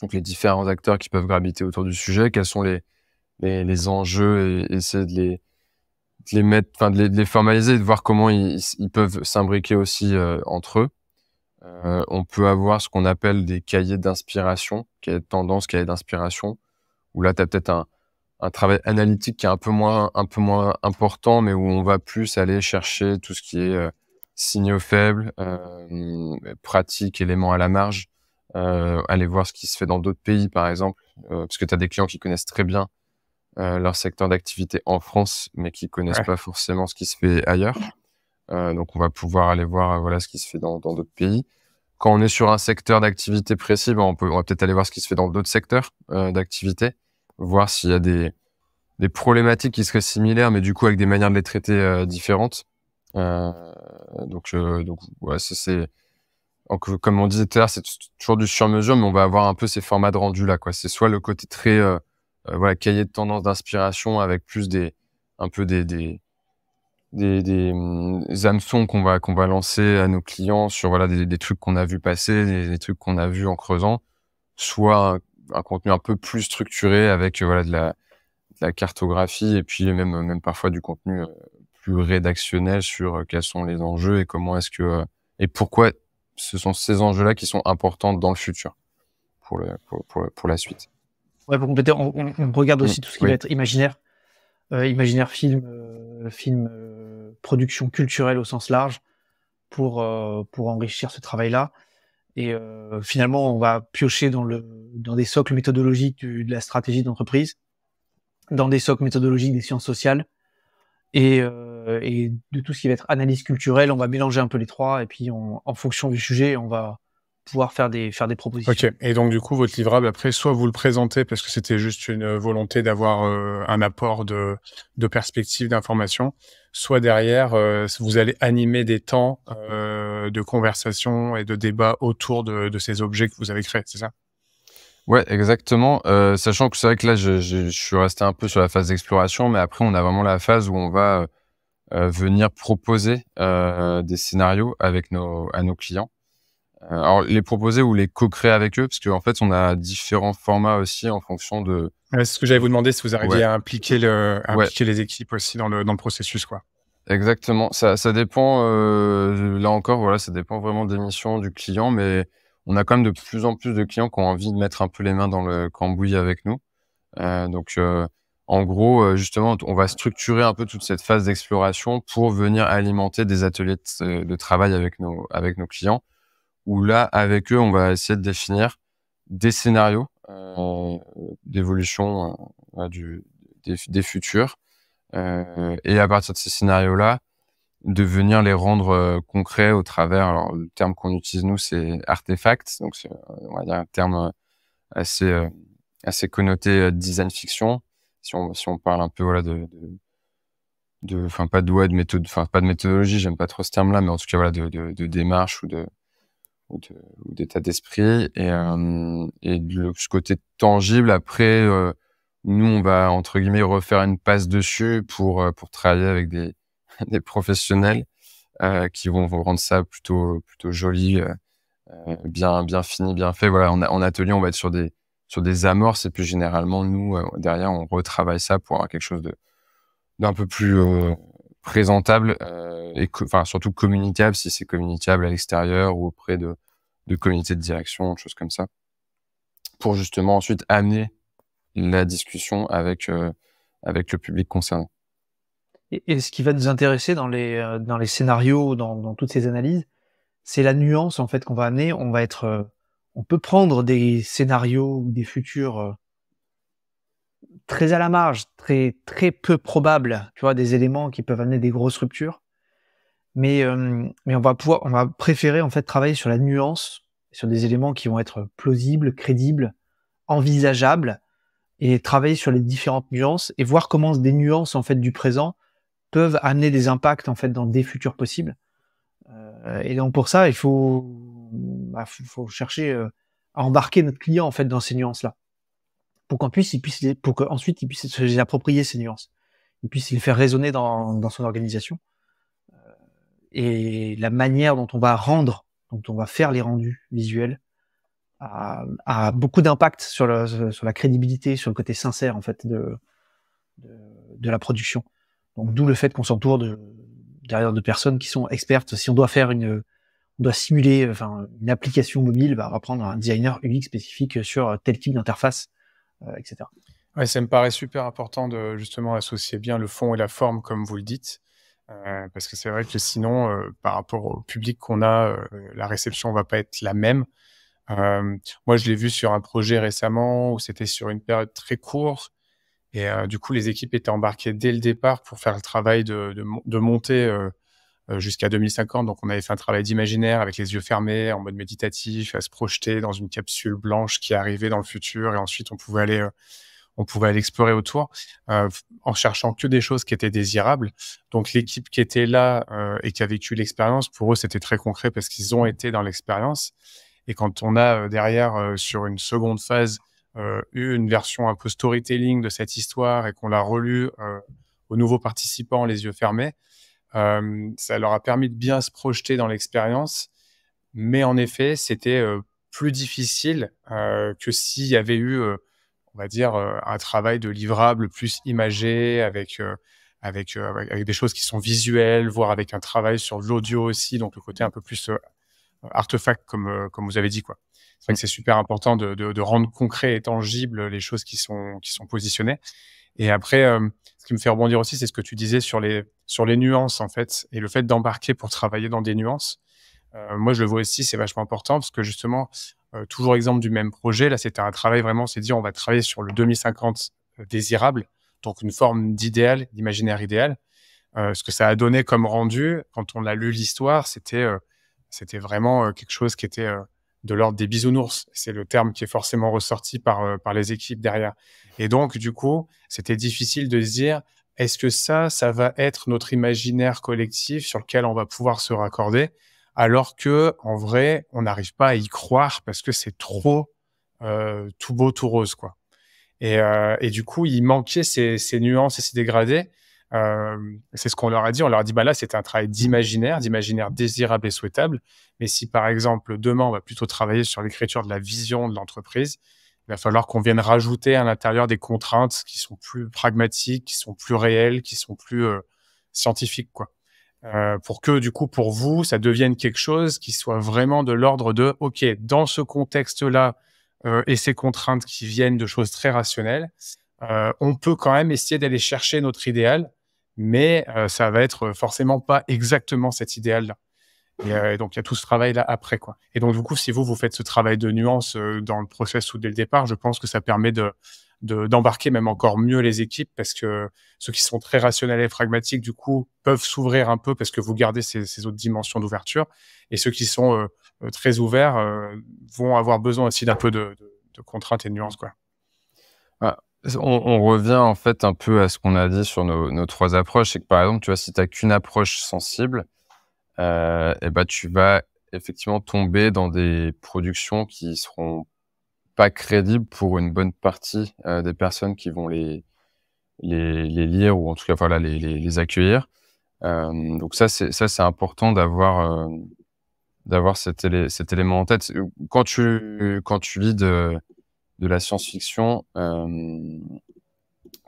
Donc, les différents acteurs qui peuvent graviter autour du sujet, quels sont les, les, les enjeux et essayer de les, de les mettre, de formaliser de voir comment ils, peuvent s'imbriquer aussi euh, entre eux. Euh, on peut avoir ce qu'on appelle des cahiers d'inspiration, cahiers de tendance, cahiers d'inspiration, où là, tu as peut-être un, travail analytique qui est un peu, moins, un peu moins important, mais où on va plus aller chercher tout ce qui est euh, signaux faibles, pratiques, éléments à la marge, aller voir ce qui se fait dans d'autres pays, par exemple, parce que tu as des clients qui connaissent très bien euh, leur secteur d'activité en France, mais qui connaissent pas forcément ce qui se fait ailleurs. Euh, donc, on va pouvoir aller voir euh, voilà ce qui se fait dans d'autres pays. Quand on est sur un secteur d'activité précis, ben, on, peut, on va peut-être aller voir ce qui se fait dans d'autres secteurs d'activité, voir s'il y a des, des problématiques qui seraient similaires, mais du coup avec des manières de les traiter différentes. donc, donc ouais, c'est comme on disait tout à l'heure, c'est toujours du sur-mesure, mais on va avoir un peu ces formats de rendu là. Quoi. C'est soit le côté très euh, voilà, cahier de tendance d'inspiration avec plus des, un peu des, des, des, des, mm, hameçons qu'on va, qu'on va lancer à nos clients sur voilà, des, trucs qu'on a vu passer, des, trucs qu'on a vu en creusant, soit un, contenu un peu plus structuré avec euh, voilà, de, la, la cartographie et puis même, même parfois du contenu euh, plus rédactionnel sur quels sont les enjeux et comment est-ce que et pourquoi ce sont ces enjeux-là qui sont importants dans le futur pour, pour la suite compléter, on, regarde mm. aussi tout ce qui va être imaginaire, euh, imaginaire film, euh, film, euh, production culturelle au sens large, pour pour enrichir ce travail-là. Et finalement, on va piocher dans le dans des socles méthodologiques de la stratégie d'entreprise, dans des socles méthodologiques des sciences sociales, et, de tout ce qui va être analyse culturelle. On va mélanger un peu les trois, et puis en fonction du sujet, on va pouvoir faire des, faire des propositions. Ok, et donc du coup, votre livrable, après, soit vous le présentez parce que c'était juste une euh, volonté d'avoir euh, un apport de, de perspectives, d'informations, soit derrière, euh, vous allez animer des temps de conversation et de débat autour de, de ces objets que vous avez créés, c'est ça Ouais, exactement. sachant que c'est vrai que là, je, je, je, suis resté un peu sur la phase d'exploration, mais après, on a vraiment la phase où on va venir proposer des scénarios avec nos, à nos clients. Euh, alors, les proposer ou les co-créer avec eux, parce qu'en fait, on a différents formats aussi en fonction de. c'est ce que j'allais vous demander, si vous arriviez à impliquer, les équipes aussi dans le, dans le processus, quoi. Exactement. Ça, ça dépend, euh, là encore, voilà, ça dépend vraiment des missions du client, mais on a quand même de plus en plus de clients qui ont envie de mettre un peu les mains dans le cambouis avec nous. Euh, donc, en gros, justement, on va structurer un peu toute cette phase d'exploration pour venir alimenter des ateliers de, de travail avec nos, avec nos clients où là, avec eux, on va essayer de définir des scénarios euh, d'évolution euh, du, des, futurs. Euh, et à partir de ces scénarios-là, de venir les rendre concrets au travers. Alors, le terme qu'on utilise, nous, c'est artefact. Donc, c'est, on va dire un terme assez, assez connoté design fiction. Si on, si on parle un peu, voilà, de, de enfin pas de de méthode enfin pas de méthodologie j'aime pas trop ce terme là mais en tout cas voilà de, de, de démarche ou de euh, ou d'état d'esprit. Et, euh, et ce côté tangible, après, euh, nous, on va, entre guillemets, refaire une passe dessus pour, pour travailler avec des, des professionnels qui vont rendre ça plutôt, plutôt joli, bien, bien fini, bien fait. Voilà, en, en, atelier, on va être sur des, sur des amorces et puis généralement, nous, derrière, on retravaille ça pour avoir quelque chose de d'un peu plus présentable euh, et enfin surtout communicable si c'est communicable à l'extérieur ou auprès de, de comités de direction, de choses comme ça, pour justement ensuite amener la discussion avec euh, avec le public concerné. Et, ce qui va nous intéresser dans les euh, dans les scénarios, dans, dans toutes ces analyses, c'est la nuance en fait qu'on va amener. On va être, euh, on peut prendre des scénarios ou des futurs très à la marge, très, très peu probable, tu vois, des éléments qui peuvent amener des grosses ruptures. Mais, euh, mais on va pouvoir, on va préférer en fait travailler sur la nuance, sur des éléments qui vont être plausibles, crédibles, envisageables, et travailler sur les différentes nuances et voir comment des nuances en fait du présent peuvent amener des impacts en fait dans des futurs possibles. Euh, et donc pour ça, il faut, bah, chercher euh, à embarquer notre client en fait dans ces nuances là pour puisse, il puisse, pour qu'ensuite il puisse se les approprier ces nuances, il puisse les faire résonner dans, dans son organisation. Euh, et la manière dont on va rendre, dont on va faire les rendus visuels, a, beaucoup d'impact sur, sur la crédibilité, sur le côté sincère en fait de, de, la production. Donc d'où le fait qu'on s'entoure de derrière de personnes qui sont expertes. Si on doit faire une, on doit simuler enfin une application mobile, bah, on va prendre un designer unique spécifique sur tel type d'interface euh, etc. Ouais, ça me paraît super important de justement associer bien le fond et la forme, comme vous le dites. Euh, parce que c'est vrai que sinon, euh, par rapport au public qu'on a, la réception va pas être la même. moi, je l'ai vu sur un projet récemment où c'était sur une période très courte. Et du coup, les équipes étaient embarquées dès le départ pour faire le travail de, de, de monter euh, jusqu'à 2050. Donc, on avait fait un travail d'imaginaire avec les yeux fermés, en mode méditatif, à se projeter dans une capsule blanche qui arrivait dans le futur. Et ensuite, on pouvait aller, euh, on pouvait aller explorer autour euh, en cherchant que des choses qui étaient désirables. Donc, l'équipe qui était là et qui a vécu l'expérience, pour eux, c'était très concret parce qu'ils ont été dans l'expérience. Et quand on a derrière, sur une seconde phase, eu une version un peu storytelling de cette histoire et qu'on l'a relue aux nouveaux participants les yeux fermés, euh, ça leur a permis de bien se projeter dans l'expérience. Mais en effet, c'était euh, plus difficile euh, que s'il y avait eu, on va dire, un travail de livrable plus imagé avec avec, avec, des choses qui sont visuelles, voire avec un travail sur l'audio aussi, donc le côté un peu plus artefact, comme, comme vous avez dit. quoi. C'est vrai que mm. c'est super important de, de, de, rendre concret et tangible les choses qui sont, qui sont positionnées. Et après, ce qui me fait rebondir aussi, c'est ce que tu disais sur les, sur les nuances, en fait, et le fait d'embarquer pour travailler dans des nuances. Euh, moi, je le vois aussi, c'est vachement important parce que justement, euh, toujours exemple du même projet, là, c'était un travail vraiment, c'est dire on va travailler sur le 2050 euh, désirable, donc une forme d'idéal, d'imaginaire idéal. ce que ça a donné comme rendu, quand on a lu l'histoire, c'était c'était vraiment quelque chose qui était de l'ordre des bisounours. C'est le terme qui est forcément ressorti par, euh, par les équipes derrière. Et donc, du coup, c'était difficile de se dire, est-ce que ça, ça va être notre imaginaire collectif sur lequel on va pouvoir se raccorder, alors que, en vrai, on n'arrive pas à y croire parce que c'est trop euh, tout beau, tout rose, quoi. Et, euh, et, du coup, il manquait ces, ces nuances et ces dégradés. Euh, c'est ce qu'on leur a dit. On leur a dit, bah là, c'est un travail d'imaginaire, d'imaginaire désirable et souhaitable. Mais si, par exemple, demain, on va plutôt travailler sur l'écriture de la vision de l'entreprise, il va falloir qu'on vienne rajouter à l'intérieur des contraintes qui sont plus pragmatiques, qui sont plus réelles, qui sont plus euh, scientifiques, quoi. Euh, pour que du coup pour vous ça devienne quelque chose qui soit vraiment de l'ordre de ok dans ce contexte là et ces contraintes qui viennent de choses très rationnelles on peut quand même essayer d'aller chercher notre idéal mais euh, ça va être euh, forcément pas exactement cet idéal-là. Euh, et, donc, il y a tout ce travail-là après, quoi. Et donc, du coup, si vous, vous faites ce travail de nuance dans le process ou dès le départ, je pense que ça permet de d'embarquer même encore mieux les équipes parce que ceux qui sont très rationnels et pragmatiques du coup peuvent s'ouvrir un peu parce que vous gardez ces, autres dimensions d'ouverture et ceux qui sont très ouverts vont avoir besoin aussi d'un peu de, de, de contraintes et de nuances quoi on, revient en fait un peu à ce qu'on a dit sur nos, trois approches. C'est que par exemple, tu vois, si tu n'as qu'une approche sensible, euh, et bah, tu vas effectivement tomber dans des productions qui ne seront pas crédibles pour une bonne partie euh, des personnes qui vont les, lire ou en tout cas les, accueillir. Euh, donc ça, c'est, important d'avoir, cet, élément en tête. Quand tu, quand tu lis de de la science-fiction, euh,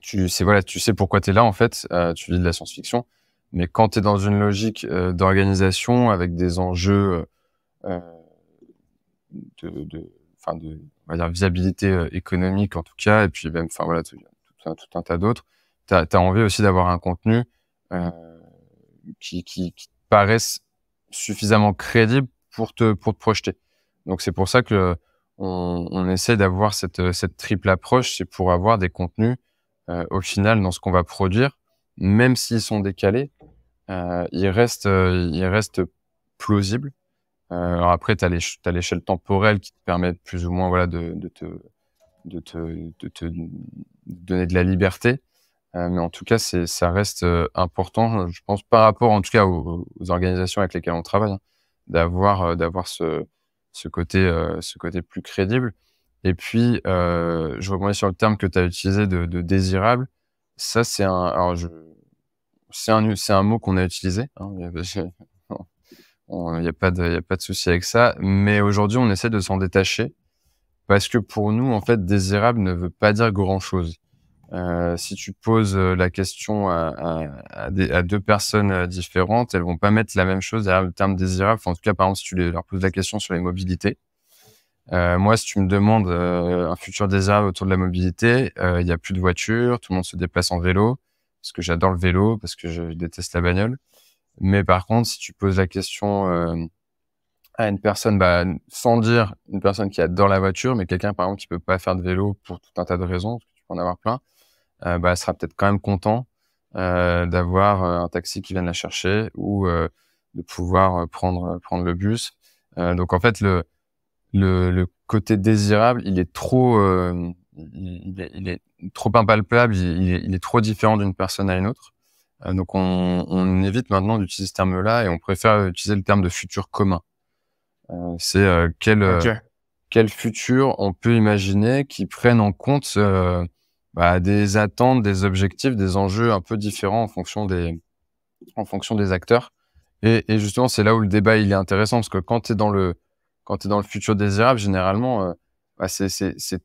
tu, sais, voilà, tu sais pourquoi tu es là, en fait, euh, tu vis de la science-fiction. Mais quand tu es dans une logique euh, d'organisation avec des enjeux de, de, économique en tout cas, et puis même, enfin voilà, tout, un tas d'autres, tu as, envie aussi d'avoir un contenu qui, qui, paraisse suffisamment crédible pour te, pour te projeter. Donc c'est pour ça que on, essaie d'avoir euh, cette, triple approche, c'est pour avoir des contenus euh, au final dans ce qu'on va produire, même s'ils sont décalés, euh, ils, restent, plausibles. après, tu as l'échelle temporelle qui te permet plus ou moins de, te, donner de la liberté. mais en tout cas, ça reste important, je pense, par rapport en tout cas aux, organisations avec lesquelles on travaille, hein, d'avoir ce, ce côté, euh, ce côté plus crédible. Et puis, euh, je reprends sur le terme que tu as utilisé de, désirable. Ça, c'est un, c'est un, c'est un mot qu'on a utilisé. Hein, il n'y a, pas de, a pas de souci avec ça. Mais aujourd'hui, on essaie de s'en détacher parce que pour nous, en fait, désirable ne veut pas dire grand chose. Euh, si tu poses euh, la question à, deux personnes euh, différentes, elles vont pas mettre la même chose derrière le terme désirable. en tout cas, par exemple, si tu leur poses la question sur les mobilités, moi, si tu me demandes un futur désirable autour de la mobilité, il n'y a plus de voiture, tout le monde se déplace en vélo, parce que j'adore le vélo, parce que je déteste la bagnole. Mais par contre, si tu poses la question à une personne, bah, sans dire une personne qui adore la voiture, mais quelqu'un par exemple qui peut pas faire de vélo pour tout un tas de raisons, parce que tu peux en avoir plein, euh, bah, elle sera peut-être quand même content euh, d'avoir euh, un taxi qui vienne la chercher ou de pouvoir prendre, prendre le bus. donc en fait, le, le, côté désirable, il est trop, il est, trop impalpable, il est, trop différent d'une personne à une autre. donc on, évite maintenant d'utiliser ce terme-là et on préfère utiliser le terme de futur commun. C'est quel... quel futur on peut imaginer qui prenne en compte bah, des attentes, des objectifs, des enjeux un peu différents en fonction des, en fonction des acteurs. Et, et justement, c'est là où le débat il est intéressant parce que quand tu es dans le quand es dans le futur désirable, généralement, euh, bah, c'est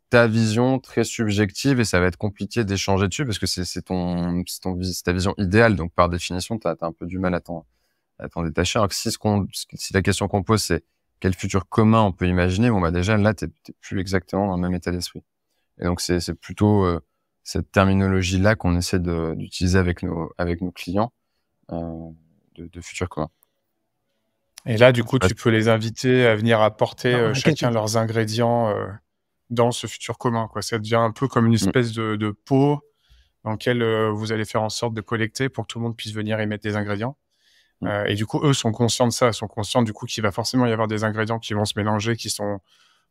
ta vision très subjective et ça va être compliqué d'échanger dessus parce que c'est ton, ton ta vision idéale. Donc par définition, tu as, un peu du mal à t'en détacher. Alors que si, ce si la question qu'on pose c'est quel futur commun on peut imaginer, bon bah déjà là t'es plus exactement dans le même état d'esprit. Et donc c'est plutôt euh, cette terminologie-là qu'on essaie d'utiliser avec nos, clients euh, de, futur commun. Et là, du coup, tu peux les inviter à venir apporter euh, chacun leurs ingrédients euh, dans ce futur commun. Quoi. Ça devient un peu comme une mm. espèce de, pot dans lequel vous allez faire en sorte de collecter pour que tout le monde puisse venir y mettre des ingrédients. Mm. et du coup, eux sont conscients de ça, sont conscients du coup qu'il va forcément y avoir des ingrédients qui vont se mélanger, qui sont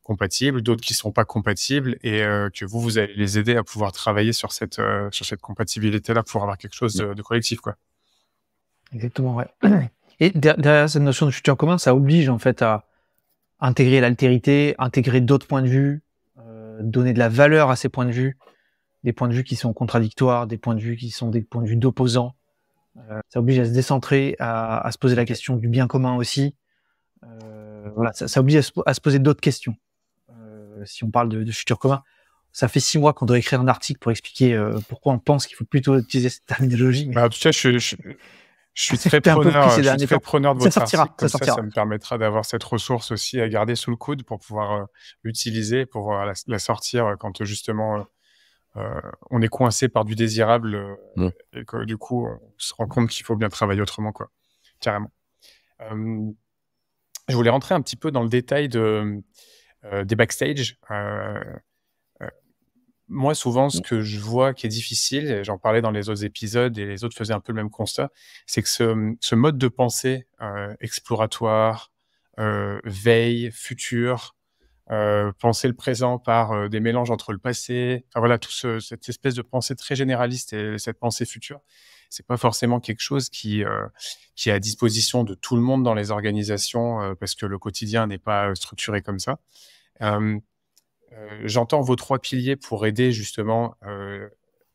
compatibles, d'autres qui ne sont pas compatibles, et euh, que vous, vous allez les aider à pouvoir travailler sur cette, euh, cette compatibilité-là pour avoir quelque chose mmh. de, collectif. Quoi. Exactement, ouais. Et derrière cette notion de futur commun, ça oblige en fait à intégrer l'altérité, intégrer d'autres points de vue, euh, donner de la valeur à ces points de vue, des points de vue qui sont contradictoires, des points de vue qui sont des points de vue d'opposants. ça oblige à se décentrer, à, se poser la question du bien commun aussi. voilà, ça, oblige à se poser d'autres questions. Euh, si on parle de, futur commun, ça fait six mois qu'on doit écrire un article pour expliquer euh, pourquoi on pense qu'il faut plutôt utiliser cette terminologie. Bah, en tout cas, je, suis très, preneur, je suis preneur de votre ça sortira, ça, me permettra d'avoir cette ressource aussi à garder sous le coude pour pouvoir euh, l'utiliser, pour la, sortir quand justement on est coincé par du désirable et que du coup on se rend compte qu'il faut bien travailler autrement, quoi. Carrément. je voulais rentrer un petit peu dans le détail de euh, des backstage. Euh, euh, moi, souvent, ce mm. que je vois qui est difficile, j'en parlais dans les autres épisodes et les autres faisaient un peu le même constat, c'est que ce, mode de pensée exploratoire, veille, futur, penser le présent par des mélanges entre le passé, enfin, voilà, toute cette espèce de pensée très généraliste et cette pensée future c'est pas forcément quelque chose qui euh, qui est à disposition de tout le monde dans les organisations euh, parce que le quotidien n'est pas euh, structuré comme ça. Euh, j'entends vos trois piliers pour aider justement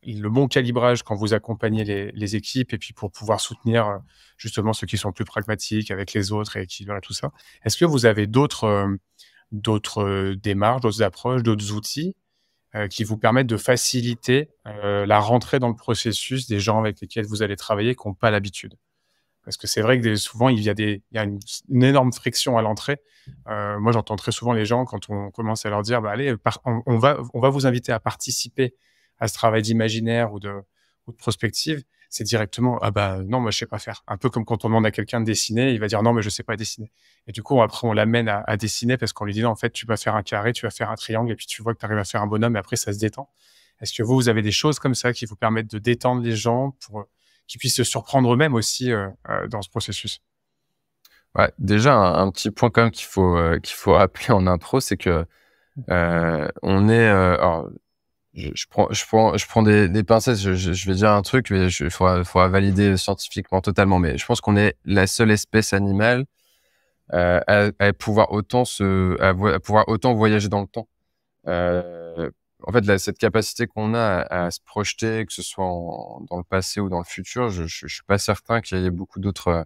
le bon calibrage quand vous accompagnez les, les, équipes et puis pour pouvoir soutenir justement ceux qui sont plus pragmatiques avec les autres et qui voilà tout ça. Est-ce que vous avez d'autres d'autres démarches, d'autres approches, d'autres outils euh, qui vous permettent de faciliter euh, la rentrée dans le processus des gens avec lesquels vous allez travailler qui n'ont pas l'habitude. Parce que c'est vrai que souvent, il y a, une, énorme friction à l'entrée. Euh, moi, j'entends très souvent les gens, quand on commence à leur dire, bah, allez, on, va, vous inviter à participer à ce travail d'imaginaire ou de, ou de prospective, c'est directement ah bah non moi je sais pas faire. Un peu comme quand on demande à quelqu'un de dessiner, il va dire non mais je sais pas dessiner. Et du coup après on l'amène à, dessiner parce qu'on lui dit en fait tu vas faire un carré, tu vas faire un triangle et puis tu vois que tu arrives à faire un bonhomme et après ça se détend. Est-ce que vous vous avez des choses comme ça qui vous permettent de détendre les gens pour euh, qu'ils puissent se surprendre eux-mêmes aussi euh, euh, dans ce processus Ouais, déjà un, petit point quand même qu'il faut qu'il faut rappeler en intro, c'est que mmh. on est alors, je, je, prends, je prends, je prends des, des pincettes. Je, je, vais dire un truc, mais il faudra, faut valider scientifiquement totalement. Mais je pense qu'on est la seule espèce animale euh, à, à, pouvoir autant se, à, pouvoir autant voyager dans le temps. Euh, en fait, cette capacité qu'on a à, se projeter, que ce soit dans le passé ou dans le futur, je, ne suis pas certain qu'il y ait beaucoup d'autres euh,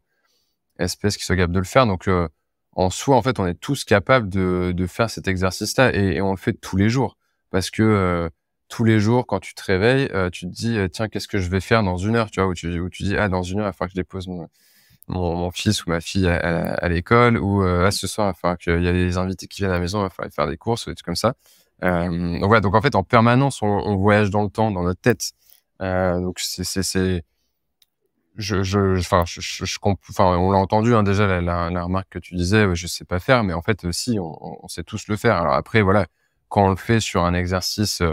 espèces qui soient capables de le faire. Donc, euh, en soi, en fait, on est tous capables de, de faire cet exercice-là et, et, on le fait tous les jours parce que euh, tous les jours, quand tu te réveilles, euh, tu te dis, euh, tiens, qu'est-ce que je vais faire dans une heure, tu vois, où tu, où tu dis, ah, dans une heure, il falloir que je dépose mon, mon, fils ou ma fille à, l'école, ou euh, ah, ce soir, il qu'il y a des invités qui viennent à la maison, il falloir faire des courses, ou des trucs comme ça. donc voilà, donc en fait, en permanence, on, voyage dans le temps, dans notre tête. donc c'est, je, je, enfin, je, je, enfin, on l'a entendu hein, déjà la, remarque que tu disais, je sais pas faire, mais en fait, aussi, on, on sait tous le faire. Alors après, voilà, quand on le fait sur un exercice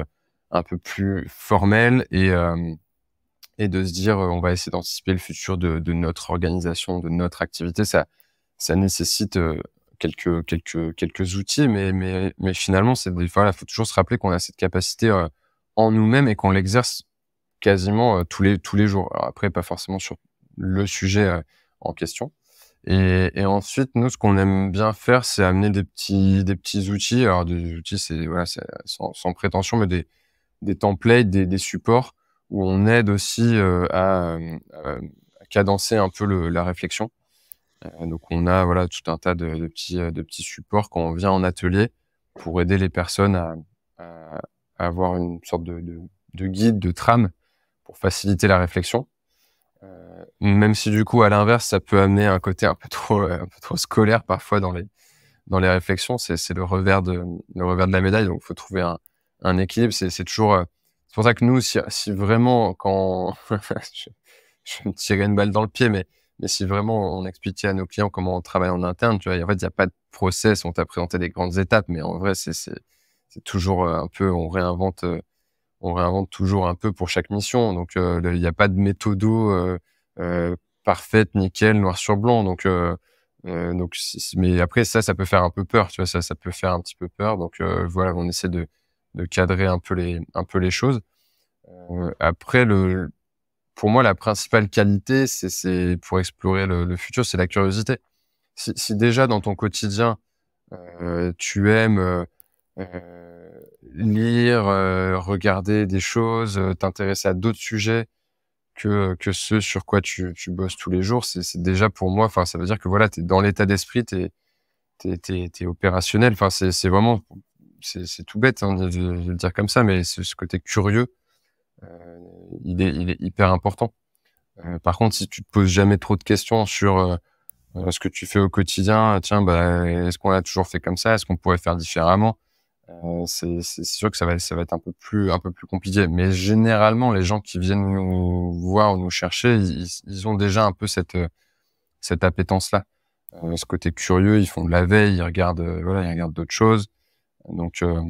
un peu plus formel et, euh, et de se dire euh, on va essayer d'anticiper le futur de, notre organisation, de notre activité. Ça, ça nécessite euh, quelques, quelques, quelques outils, mais, mais, mais finalement, il voilà, faut toujours se rappeler qu'on a cette capacité en nous-mêmes et qu'on l'exerce quasiment tous les tous les jours. après, pas forcément sur le sujet en question. Et, ensuite, nous, ce qu'on aime bien faire, c'est amener des petits, des petits outils. Alors, des outils, c'est voilà, sans, sans prétention, mais des, des templates, des, supports où on aide aussi euh, euh, à, cadencer un peu la réflexion. Euh, donc on a voilà tout un tas de, petits, supports quand on vient en atelier pour aider les personnes à, avoir une sorte de, guide, de trame pour faciliter la réflexion. même si du coup, à l'inverse, ça peut amener un côté un peu trop, scolaire parfois dans les, dans les réflexions. C'est, le revers de, le revers de la médaille. Donc, il faut trouver un, un équilibre. C'est toujours. Euh, c'est pour ça que nous, si, vraiment, quand. je, me tirais une balle dans le pied, mais, mais si vraiment on expliquait à nos clients comment on travaille en interne, tu vois, en fait, il n'y a pas de process. On t'a présenté des grandes étapes, mais en vrai, c'est toujours euh, un peu. On réinvente. Euh, on réinvente toujours un peu pour chaque mission. Donc, il n'y a pas de méthodo parfaite, nickel, noir sur blanc. Donc, donc, mais après, ça, ça peut faire un peu peur, tu vois, ça, ça peut faire un petit peu peur. Donc, voilà, on essaie de, de cadrer un peu les, un peu les choses. Euh, après, le, pour moi, la principale qualité, c'est pour explorer le, futur, c'est la curiosité. Si, déjà dans ton quotidien, euh, tu aimes euh, lire, regarder des choses, t'intéresser à d'autres sujets que, que ceux sur quoi tu, bosses tous les jours, c'est déjà pour moi, ça veut dire que voilà, tu es dans l'état d'esprit, tu es, opérationnel. Enfin, c'est vraiment c'est tout bête hein, de, le dire comme ça, mais ce, côté curieux, euh, il, est, hyper important. Euh, par contre, si tu te poses jamais trop de questions sur euh, ce que tu fais au quotidien, tiens, bah, est-ce qu'on l'a toujours fait comme ça Est-ce qu'on pourrait faire différemment C'est sûr que ça va, ça va être un peu plus, un peu plus compliqué. Mais généralement, les gens qui viennent nous voir ou nous chercher, ils, ont déjà un peu cette, cette appétence-là. ce côté curieux, ils font de la veille, ils regardent, voilà, ils regardent d'autres choses. Donc, euh,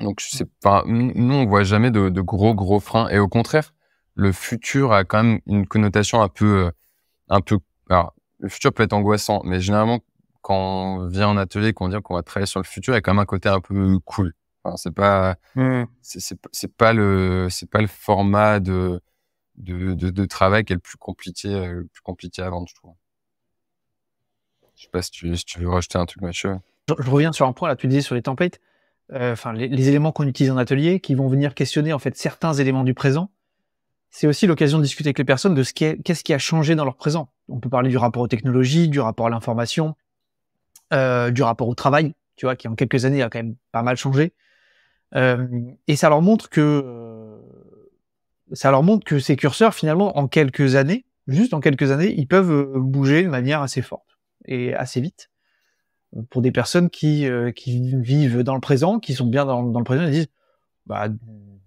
donc c'est pas, nous, on voit jamais de, gros, gros freins. Et au contraire, le futur a quand même une connotation un peu, euh, un peu, alors, le futur peut être angoissant, mais généralement, quand on vient en atelier, qu'on dit qu'on va travailler sur le futur, il y a quand même un côté un peu cool. Enfin, c'est pas, mmh. c'est pas le, c'est pas le format de, de, de, travail qui est le plus compliqué, euh, le plus compliqué à vendre, je trouve. Je sais pas si tu, veux rejeter un truc, Mathieu. Je, reviens sur un point là, tu disais sur les templates, euh, enfin les, éléments qu'on utilise en atelier qui vont venir questionner en fait certains éléments du présent. C'est aussi l'occasion de discuter avec les personnes de ce qui qu'est-ce qui a changé dans leur présent. On peut parler du rapport aux technologies, du rapport à l'information, euh, du rapport au travail, tu vois, qui en quelques années a quand même pas mal changé. Euh, et ça leur montre que ça leur montre que ces curseurs, finalement, en quelques années, juste en quelques années, ils peuvent bouger de manière assez forte et assez vite pour des personnes euh, qui, vivent dans le présent, qui sont bien dans, le présent, et disent bah,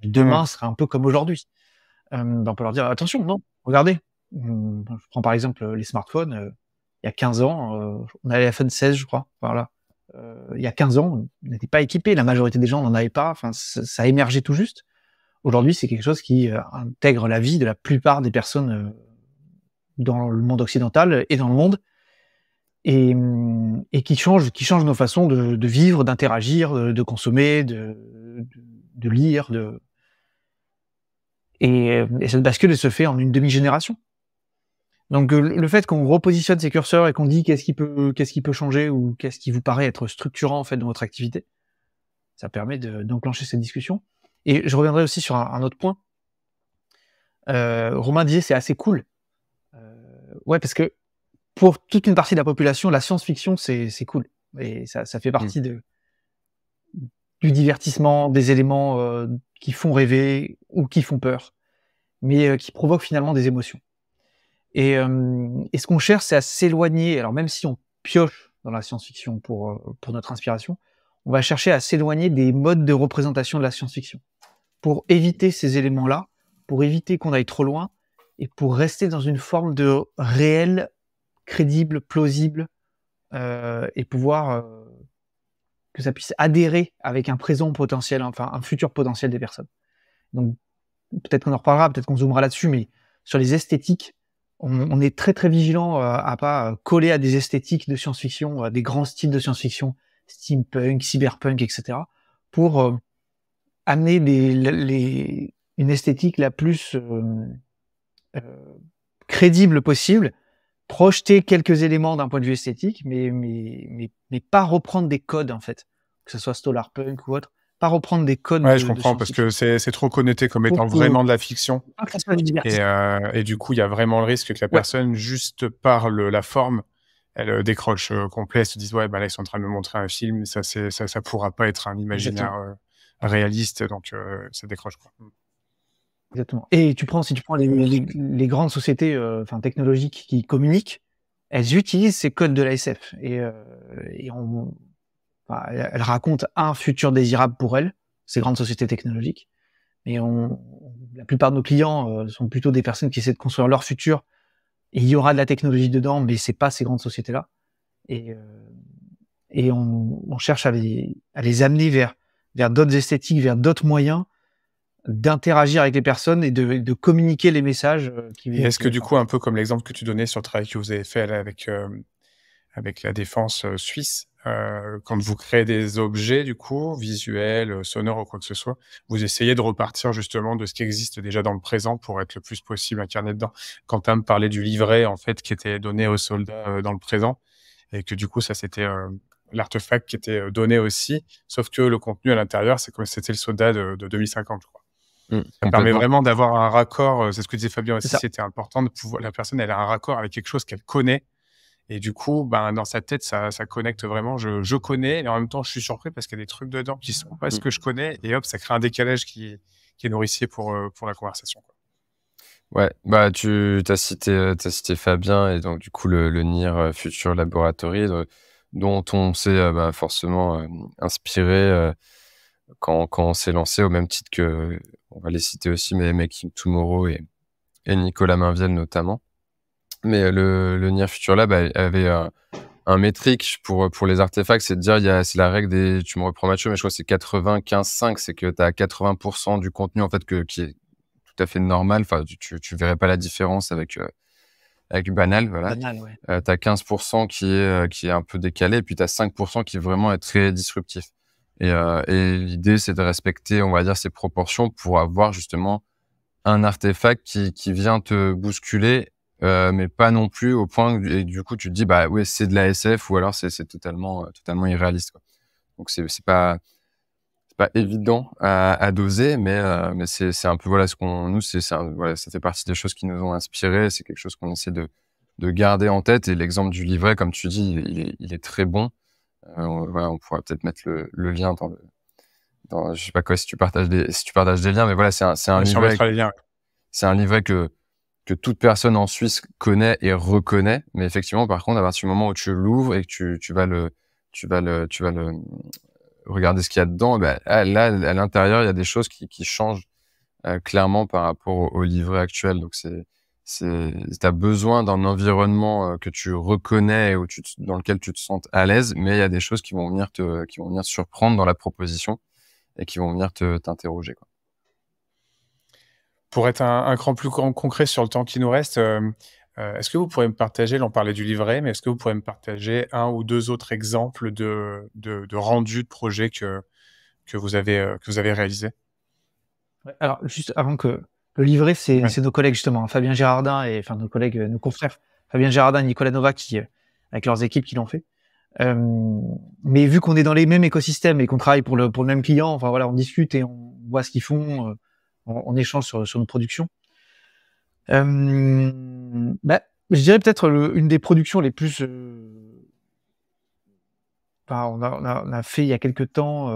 demain sera un peu comme aujourd'hui. Euh, ben, on peut leur dire attention, non, regardez. Hum, je prends par exemple les smartphones. Euh, il y a 15 ans, on avait l'iPhone 16, je crois. Voilà. il y a 15 ans, on n'était pas équipé. La majorité des gens n'en avaient pas. Enfin, ça, ça a émergé tout juste. Aujourd'hui, c'est quelque chose qui intègre la vie de la plupart des personnes dans le monde occidental et dans le monde et, et qui change, qui change nos façons de, de vivre, d'interagir, de, consommer, de, de, lire, de et, cette bascule se fait en une demi-génération. Donc euh, le fait qu'on repositionne ces curseurs et qu'on dit qu'est-ce qui peut qu'est-ce qui peut changer ou qu'est-ce qui vous paraît être structurant en fait dans votre activité, ça permet d'enclencher cette discussion. Et je reviendrai aussi sur un, autre point. Euh, Romain disait c'est assez cool. Euh, ouais parce que pour toute une partie de la population, la science-fiction, c'est cool. Et ça, fait partie mm. de, du divertissement, des éléments euh, qui font rêver ou qui font peur, mais euh, qui provoquent finalement des émotions. Euh, et, ce qu'on cherche, c'est à s'éloigner. Alors même si on pioche dans la science-fiction pour, pour notre inspiration, on va chercher à s'éloigner des modes de représentation de la science-fiction pour éviter ces éléments-là, pour éviter qu'on aille trop loin et pour rester dans une forme de réel crédible, plausible, euh, et pouvoir euh, que ça puisse adhérer avec un présent potentiel, enfin un futur potentiel des personnes. Donc peut-être qu'on en reparlera, peut-être qu'on zoomera là-dessus, mais sur les esthétiques, on, est très très vigilant euh, à pas coller à des esthétiques de science-fiction, à des grands styles de science-fiction, steampunk, cyberpunk, etc., pour amener une esthétique la plus crédible possible projeter quelques éléments d'un point de vue esthétique, mais, mais, mais, pas reprendre des codes, en fait, que ce soit Stolar Punk ou autre, pas reprendre des codes. Ouais, je comprends, parce que c'est trop connecté comme étant vraiment euh, de la fiction. Euh, et, du coup, il y a vraiment le risque que la personne, juste par la forme, elle euh, décroche complet, se dise, ouais, ben là, ils sont en train de me montrer un film, ça ça, ça pourra pas être un imaginaire réaliste, donc ça décroche. Quoi. Exactement. Et tu prends, si tu prends les, grandes sociétés euh, enfin, technologiques qui communiquent, elles utilisent ces codes de l'ASF. Et, euh, et on, elles racontent un futur désirable pour elles, ces grandes sociétés technologiques. Mais on, la plupart de nos clients euh, sont plutôt des personnes qui essaient de construire leur futur. Et il y aura de la technologie dedans, mais c'est pas ces grandes sociétés-là. Et, euh, et on, on, cherche à les, à les amener vers, vers d'autres esthétiques, vers d'autres moyens d'interagir avec les personnes et de, de communiquer les messages. Euh, qui, et est-ce que du coup, un peu comme l'exemple que tu donnais sur le travail que vous avez fait avec, euh, avec la défense euh, suisse, quand vous créez des objets, du coup, visuels, sonores ou quoi que ce soit, vous essayez de repartir justement de ce qui existe déjà dans le présent pour être le plus possible incarné dedans. Quentin me parlait du livret, en fait, qui était donné aux soldats dans le présent et que du coup, ça, c'était l'artefact qui était donné aussi, sauf que le contenu à l'intérieur, c'est comme c'était le soldat de, de 2050, je crois. Mmh, ça permet vraiment d'avoir un raccord. Euh, c'est ce que disait Fabien aussi. C'était important de pouvoir. La personne, elle a un raccord avec quelque chose qu'elle connaît. Et du coup, ben, dans sa tête, ça, ça connecte vraiment. Je, je, connais, et en même temps, je suis surpris parce qu'il y a des trucs dedans qui sont pas ce mmh. que je connais. Et hop, ça crée un décalage qui, qui est nourricier pour, euh, pour la conversation. Ouais, bah, tu as cité, euh, as cité Fabien et donc, du coup, le, NIR Future Laboratory, dont on s'est bah, forcément inspiré quand, quand, on s'est lancé, au même titre que on va les citer aussi, mais Making Tomorrow et, et Nicolas Mainviel notamment. Mais euh, le, le Near Future Lab avait euh, un métrique pour, pour les artefacts, c'est de dire, c'est la règle des, tu me reprends Mathieu, mais je crois que c'est 95-5, c'est que tu as 80% du contenu en fait que, qui est tout à fait normal, enfin, tu, ne verrais pas la différence avec... Euh, avec banal, voilà. Banal, ouais. 15% qui est, qui est un peu décalé, et puis as 5% qui est vraiment très disruptif. Euh, et, l'idée, c'est de respecter, on va dire, ces proportions pour avoir justement un artefact qui, vient te bousculer, euh, mais pas non plus au point que, du coup tu te dis bah ouais c'est de la SF ou alors c'est totalement euh, totalement irréaliste. Donc c'est pas pas évident à, doser, mais c'est un peu voilà ce qu'on nous ça fait partie des choses qui nous ont inspirés, c'est quelque chose qu'on essaie de garder en tête et l'exemple du livret comme tu dis il est très bon euh, on pourrait peut-être mettre le, lien dans le. je sais pas quoi si tu partages des, si tu partages des liens, mais voilà, c'est un, c'est un livret. C'est un que que toute personne en Suisse connaît et reconnaît. Mais effectivement, par contre, à partir du moment où tu l'ouvres et que tu, tu vas le, tu vas le, tu vas le euh, regarder ce qu'il y a dedans, bah, ah, là, à l'intérieur, il y a des choses qui, changent euh, clairement par rapport au livret actuel. Donc, c'est, c'est as besoin d'un environnement euh, que tu reconnais ou tu dans lequel tu te sens à l'aise mais il y a des choses qui vont venir te qui vont venir surprendre dans la proposition et qui vont venir te t'interroger pour être un, cran plus concret sur le temps qui nous reste euh, euh, est-ce que vous pourrez me partager, l'on parlait du livret, mais est-ce que vous pourrez me partager un ou deux autres exemples de, de, de rendus de projets que, que, vous avez, que vous avez réalisés Alors, juste avant que, le livret, c'est nos collègues justement, hein, Fabien Gérardin et enfin nos collègues, euh, nos confrères, Fabien Gérardin et Nicolas Nova, qui, euh, avec leurs équipes, qui l'ont fait. Euh, mais vu qu'on est dans les mêmes écosystèmes et qu'on travaille pour le, même client, enfin voilà, on discute et on voit ce qu'ils font, on, échange sur, nos productions. Bah, je dirais peut-être une des productions les plus. Bah, on, a, on, a, fait il y a quelques temps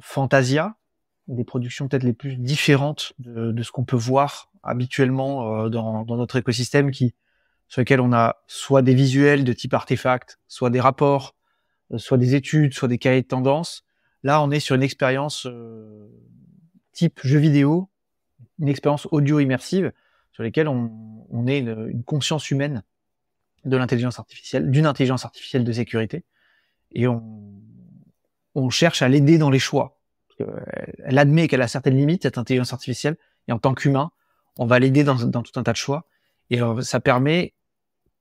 Fantasia, des productions peut-être les plus différentes de, ce qu'on peut voir habituellement euh, dans, notre écosystème qui sur lequel on a soit des visuels de type artefact, soit des rapports, euh, soit des études, soit des cahiers de tendance. Là, on est sur une expérience euh, type jeu vidéo, une expérience audio immersive sur lesquelles on, on est une, une, conscience humaine de l'intelligence artificielle, d'une intelligence artificielle de sécurité, et on, on cherche à l'aider dans les choix. Euh, elle admet qu'elle a certaines limites, cette intelligence artificielle, et en tant qu'humain, on va l'aider dans, tout un tas de choix. Et euh, ça permet,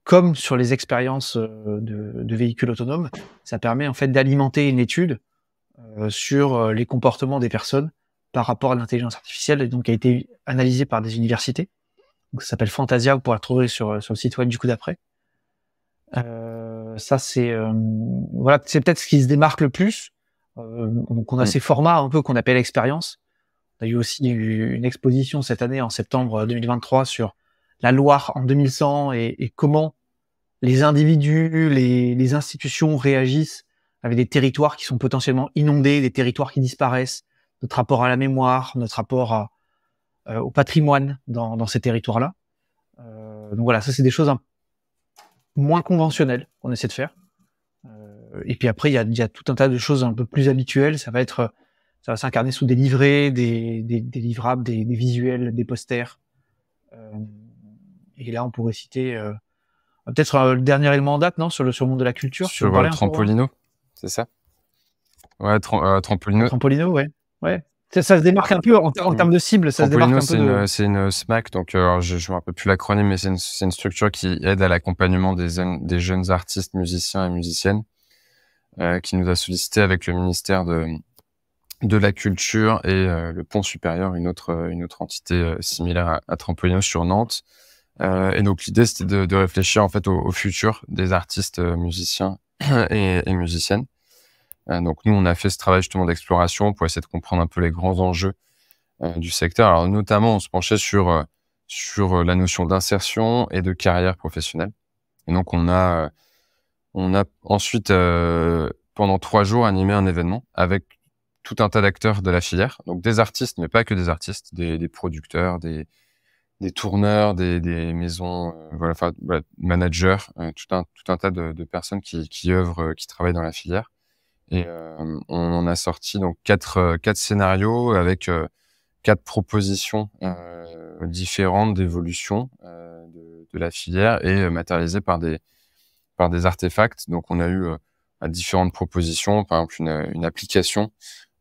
comme sur les expériences euh, de, véhicules autonomes, ça permet en fait d'alimenter une étude sur les comportements des personnes par rapport à l'intelligence artificielle, et donc qui a été analysée par des universités. ça s'appelle Fantasia, vous pourrez la trouver sur, le site web du coup d'après. ça, c'est voilà, c'est peut-être ce qui se démarque le plus euh, donc on a mm. ces formats un peu qu'on appelle expérience. On a eu aussi une exposition cette année en septembre 2023 sur la Loire en 2100 et, comment les individus, les, les, institutions réagissent avec des territoires qui sont potentiellement inondés, des territoires qui disparaissent, notre rapport à la mémoire, notre rapport euh, au patrimoine dans, ces territoires-là. Euh, donc voilà, ça c'est des choses moins conventionnelles qu'on essaie de faire. Euh, et puis après, il y a, tout un tas de choses un peu plus habituelles. Ça va être, euh, ça va s'incarner sous des livrets, des, livrables, des, visuels, des posters. Euh, et là, on pourrait citer peut-être le dernier élément en date, non, sur le, sur monde de la culture. Sur le Trampolino, c'est ça. Ouais, Trampolino. Trampolino, ouais, ouais. Ça, se démarque un peu en, termes de cible. Ça Trampolino, c'est une, SMAC, donc je ne un peu plus l'acronyme, mais c'est une, une, structure qui aide à l'accompagnement des, des, jeunes artistes, musiciens et musiciennes euh, qui nous a sollicité avec le ministère de, de la culture et euh, le Pont supérieur, une autre, une autre entité euh, similaire à, à Trampolino sur Nantes. et donc l'idée, c'était de, réfléchir en fait au, futur des artistes musiciens et, et musiciennes. donc nous, on a fait ce travail justement d'exploration pour essayer de comprendre un peu les grands enjeux du secteur. Alors notamment, on se penchait sur sur la notion d'insertion et de carrière professionnelle. Et donc on a on a ensuite, euh, pendant trois jours, animé un événement avec tout un tas d'acteurs de la filière, donc des artistes, mais pas que des artistes, des, producteurs, des, tourneurs, des, maisons, euh, voilà, enfin, voilà, managers, euh, tout, un, tout un tas de, personnes qui, qui œuvrent, qui travaillent dans la filière. Et on a sorti donc quatre, quatre scénarios avec quatre propositions différentes d'évolution de, de, la filière et matérialisées par des, par des artefacts. Donc, on a eu euh, à différentes propositions, par exemple une, euh, application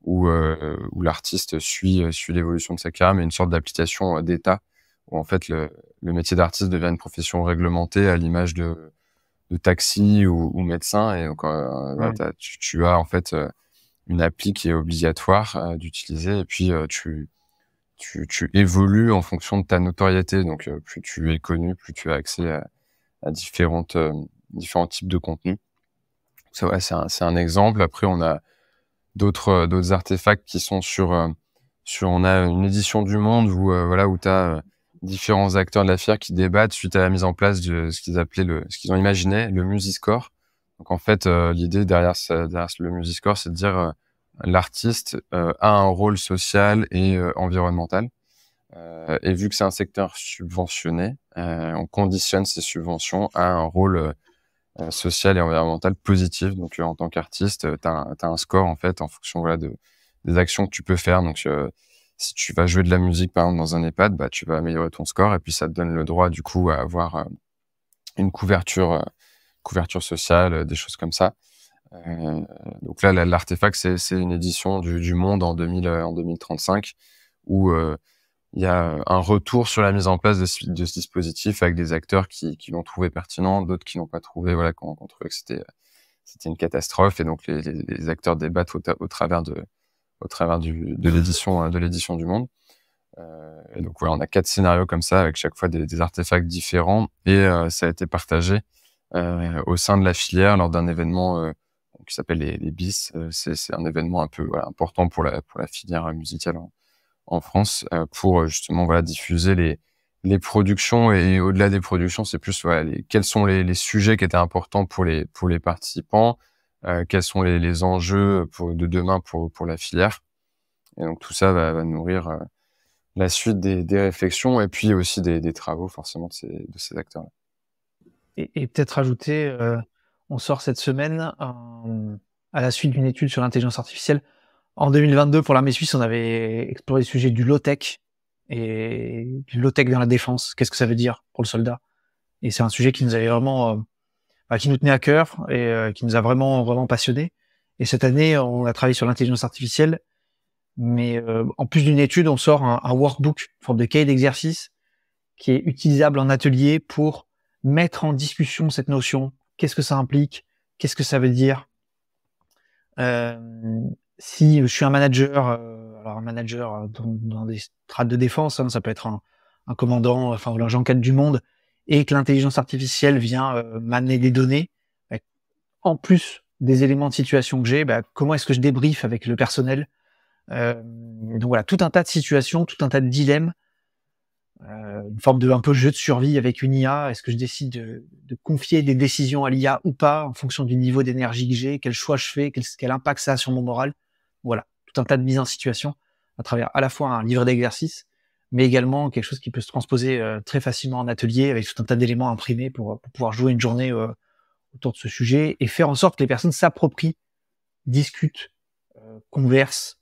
où, euh, où l'artiste suit, suit l'évolution de sa carrière, mais une sorte d'application d'État où en fait le, métier d'artiste devient une profession réglementée à l'image de, de, taxi ou, médecin. Et donc, tu, as en fait une appli qui est obligatoire d'utiliser et puis tu, tu, évolues en fonction de ta notoriété. Donc, plus tu es connu, plus tu as accès à différentes différents types de contenus. c'est un, exemple. Après, on a d'autres euh, d'autres artefacts qui sont sur, euh, sur. On a une édition du Monde où, euh, voilà, où tu as différents acteurs de la FIR qui débattent suite à la mise en place de ce qu'ils appelaient le, ce qu'ils ont imaginé, le score Donc en fait, l'idée derrière, derrière, le score c'est de dire l'artiste a un rôle social et environnemental. et vu que c'est un secteur subventionné, on conditionne ces subventions à un rôle euh, social et environnementale positive. Donc, euh, en tant qu'artiste, euh, tu as, un score en fait en fonction voilà, de, des actions que tu peux faire. Donc, si tu vas jouer de la musique par exemple dans un EHPAD, bah, tu vas améliorer ton score et puis ça te donne le droit du coup à avoir une couverture, couverture sociale, des choses comme ça. donc là, l'artefact, c'est une édition du, du, Monde en, 2000, en 2035 où il y a un retour sur la mise en place de ce, de ce dispositif avec des acteurs qui, l'ont trouvé pertinent, d'autres qui n'ont pas trouvé, voilà, qu'on trouvait que c'était c'était une catastrophe et donc les, acteurs débattent au, travers de au travers de l'édition de l'édition du Monde. Euh, et donc voilà, on a quatre scénarios comme ça avec chaque fois des, artefacts différents et euh, ça a été partagé euh, au sein de la filière lors d'un événement qui s'appelle les, bis. C'est un événement un peu important pour la pour la filière musicale en France euh, pour euh, justement voilà diffuser les les productions et au-delà des productions, c'est plus voilà, quels sont les, sujets qui étaient importants pour les pour les participants, euh, quels sont les, enjeux de demain pour pour la filière. Et donc tout ça va, nourrir la suite des, des, réflexions et puis aussi des, travaux forcément de ces, de ces acteurs-là. Et, peut-être ajouter, on sort cette semaine à la suite d'une étude sur l'intelligence artificielle, en 2022, pour l'armée suisse, on avait exploré le sujet du low-tech et du low-tech dans la défense. Qu'est-ce que ça veut dire pour le soldat Et c'est un sujet qui nous avait vraiment, euh, bah, qui nous tenait à cœur et euh, qui nous a vraiment, vraiment passionné. Et cette année, on a travaillé sur l'intelligence artificielle. Mais euh, en plus d'une étude, on sort un, un workbook, une forme de cahier d'exercice, qui est utilisable en atelier pour mettre en discussion cette notion. Qu'est-ce que ça implique Qu'est-ce que ça veut dire euh, si je suis un manager, euh, un manager euh, dans, des strates de défense, hein, ça peut être un, commandant, enfin l'agent 4 du monde, et que l'intelligence artificielle vient euh, m'amener des données, bah, en plus des éléments de situation que j'ai, bah, comment est-ce que je débriefe avec le personnel Donc voilà, tout un tas de situations, tout un tas de dilemmes euh, une forme de un peu jeu de survie avec une IA. Est-ce que je décide de, confier des décisions à l'IA ou pas en fonction du niveau d'énergie que j'ai, quel choix je fais, quel, impact ça a sur mon moral Voilà, tout un tas de mises en situation à travers à la fois un livre d'exercice, mais également quelque chose qui peut se transposer euh, très facilement en atelier avec tout un tas d'éléments imprimés pour, euh, pouvoir jouer une journée autour de ce sujet et faire en sorte que les personnes s'approprient, discutent, conversent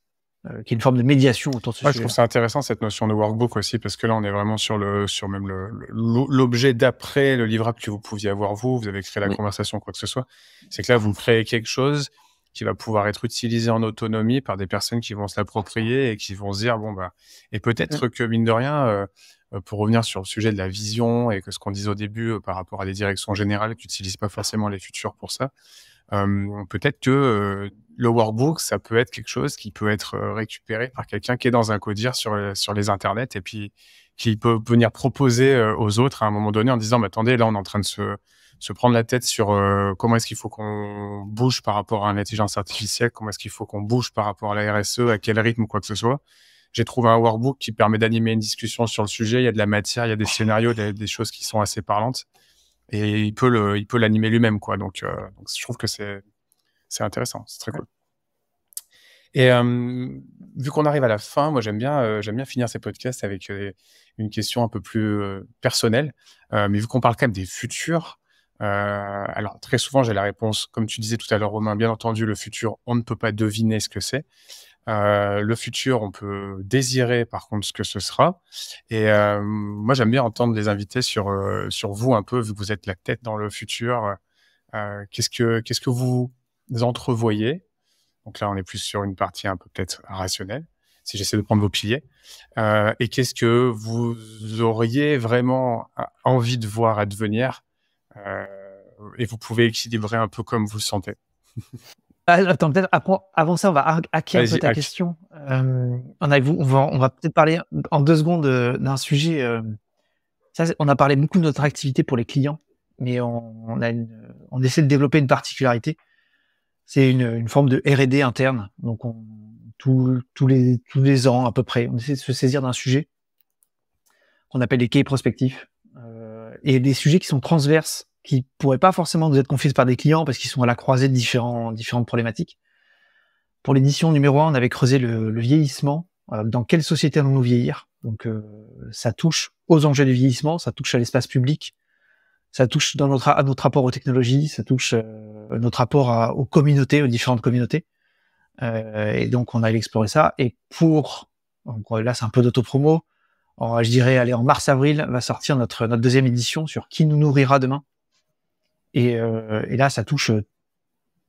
euh, qui est une forme de médiation autour de ce sujet. Je trouve ça intéressant cette notion de workbook aussi parce que là on est vraiment sur le sur même l'objet d'après le livrable que vous pouviez avoir vous. Vous avez créé la conversation quoi que ce soit. C'est que là vous créez quelque chose qui va pouvoir être utilisé en autonomie par des personnes qui vont se l'approprier et qui vont se dire bon bah et peut-être mm. que mine de rien euh, euh, pour revenir sur le sujet de la vision et que ce qu'on disait au début par rapport à des directions générales qui n'utilisent pas forcément les futurs pour ça, peut-être que le workbook, ça peut être quelque chose qui peut être euh, récupéré par quelqu'un qui est dans un codir sur, euh, sur les internets et puis qui peut venir proposer euh, aux autres à un moment donné en disant, mais bah, attendez, là, on est en train de se, se prendre la tête sur comment est-ce qu'il faut qu'on bouge par rapport à l'intelligence artificielle, comment est-ce qu'il faut qu'on bouge par rapport à la RSE, à quel rythme ou quoi que ce soit. J'ai trouvé un workbook qui permet d'animer une discussion sur le sujet. Il y a de la matière, il y a des scénarios, des, des choses qui sont assez parlantes. Et il peut le, il peut l'animer lui-même, quoi. donc, je trouve que c'est, c'est intéressant, c'est très cool. Et euh, vu qu'on arrive à la fin, moi j'aime bien, euh, j'aime bien finir ces podcasts avec euh, une question un peu plus personnelle. mais vu qu'on parle quand même des futurs, alors très souvent j'ai la réponse, comme tu disais tout à l'heure Romain, bien entendu le futur, on ne peut pas deviner ce que c'est. le futur, on peut désirer par contre ce que ce sera. Et moi j'aime bien entendre les invités sur sur vous un peu, vu que vous êtes la tête dans le futur. qu'est-ce que qu'est-ce que vous entrevoyez, donc là on est plus sur une partie un peu peut-être rationnelle, si j'essaie de prendre vos piliers, euh, et qu'est-ce que vous auriez vraiment euh, envie de voir advenir, euh, et vous pouvez équilibrer un peu comme vous le sentez. Ah, attends, peut-être avant ça, on va hacker un peu ta question. on, on va, on va peut-être parler en deux secondes d'un sujet. ça, on a parlé beaucoup de notre activité pour les clients, mais on, a on essaie de développer une particularité c'est une, forme de R&D interne. Donc on, les, tous les ans à peu près, on essaie de se saisir d'un sujet qu'on appelle les quais prospectifs euh, et des sujets qui sont transverses, qui pourraient pas forcément nous être confiés par des clients parce qu'ils sont à la croisée de différentes problématiques. Pour l'édition numéro 1, on avait creusé le, vieillissement. Euh, dans quelle société allons-nous vieillir Donc euh, ça touche aux enjeux du vieillissement, ça touche à l'espace public, ça touche dans notre, à notre rapport aux technologies, ça touche euh, notre rapport aux communautés, aux différentes communautés. Euh, et donc, on a exploré ça. Et pour, euh, là, c'est un peu d'autopromo. Je dirais, aller en mars-avril, va sortir notre, notre deuxième édition sur qui nous nourrira demain. Et, et là, ça touche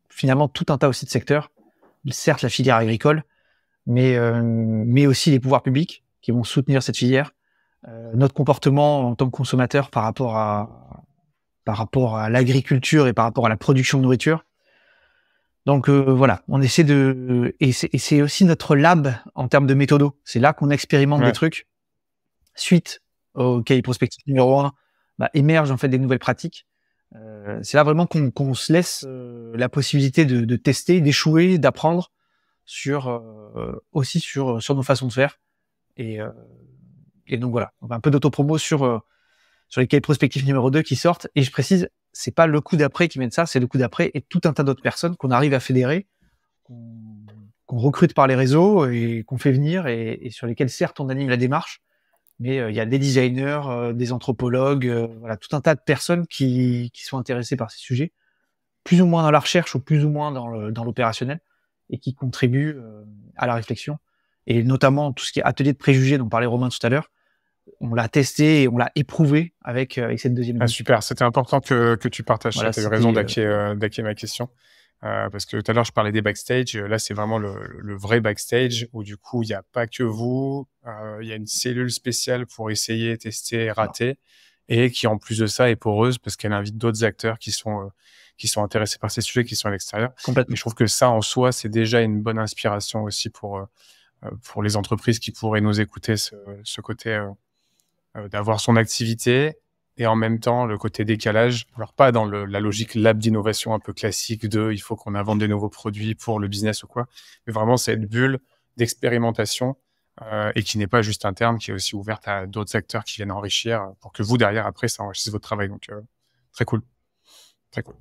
finalement tout un tas aussi de secteurs. Certes, la filière agricole, mais, mais aussi les pouvoirs publics qui vont soutenir cette filière. notre comportement en tant que consommateur par rapport à, par rapport à l'agriculture et par rapport à la production de nourriture. Donc euh, voilà, on essaie de et c'est aussi notre lab en termes de méthodo. C'est là qu'on expérimente des trucs. Suite au cahier prospectif numéro 1, bah, émergent en fait des nouvelles pratiques. Euh, c'est là vraiment qu'on se laisse euh, la possibilité de, tester, d'échouer, d'apprendre sur aussi sur nos façons de faire. Et, et donc voilà, un peu d'autopromo sur sur lesquels cahiers prospectifs numéro 2 qui sortent. Et je précise, c'est pas le coup d'après qui mène ça, c'est le coup d'après et tout un tas d'autres personnes qu'on arrive à fédérer, qu'on recrute par les réseaux et qu'on fait venir et, sur lesquels certes on anime la démarche, mais euh, il y a des designers, euh, des anthropologues, euh, voilà, tout un tas de personnes qui, qui, sont intéressées par ces sujets, plus ou moins dans la recherche ou plus ou moins dans l'opérationnel et qui contribuent à la réflexion. Et notamment tout ce qui est atelier de préjugés dont parlait Romain tout à l'heure, on l'a testé et on l'a éprouvé avec, euh, avec cette deuxième ah, Super, c'était important que, que, tu partages voilà, Tu as eu raison d'acquérir euh, ma question. Euh, parce que tout à l'heure, je parlais des backstage. Là, c'est vraiment le, le, vrai backstage où, du coup, il n'y a pas que vous. Il y a une cellule spéciale pour essayer, tester, rater. Et qui, en plus de ça, est poreuse parce qu'elle invite d'autres acteurs qui sont, qui sont intéressés par ces sujets, qui sont à l'extérieur. Complètement. Mais je trouve que ça, en soi, c'est déjà une bonne inspiration aussi pour, pour les entreprises qui pourraient nous écouter, ce, ce côté euh, d'avoir son activité et en même temps le côté décalage, alors pas dans la logique lab d'innovation un peu classique de il faut qu'on invente des nouveaux produits pour le business ou quoi, mais vraiment cette bulle d'expérimentation euh, et qui n'est pas juste interne, qui est aussi ouverte à d'autres acteurs qui viennent enrichir pour que vous derrière après ça enrichisse votre travail. Donc euh, très cool, très cool.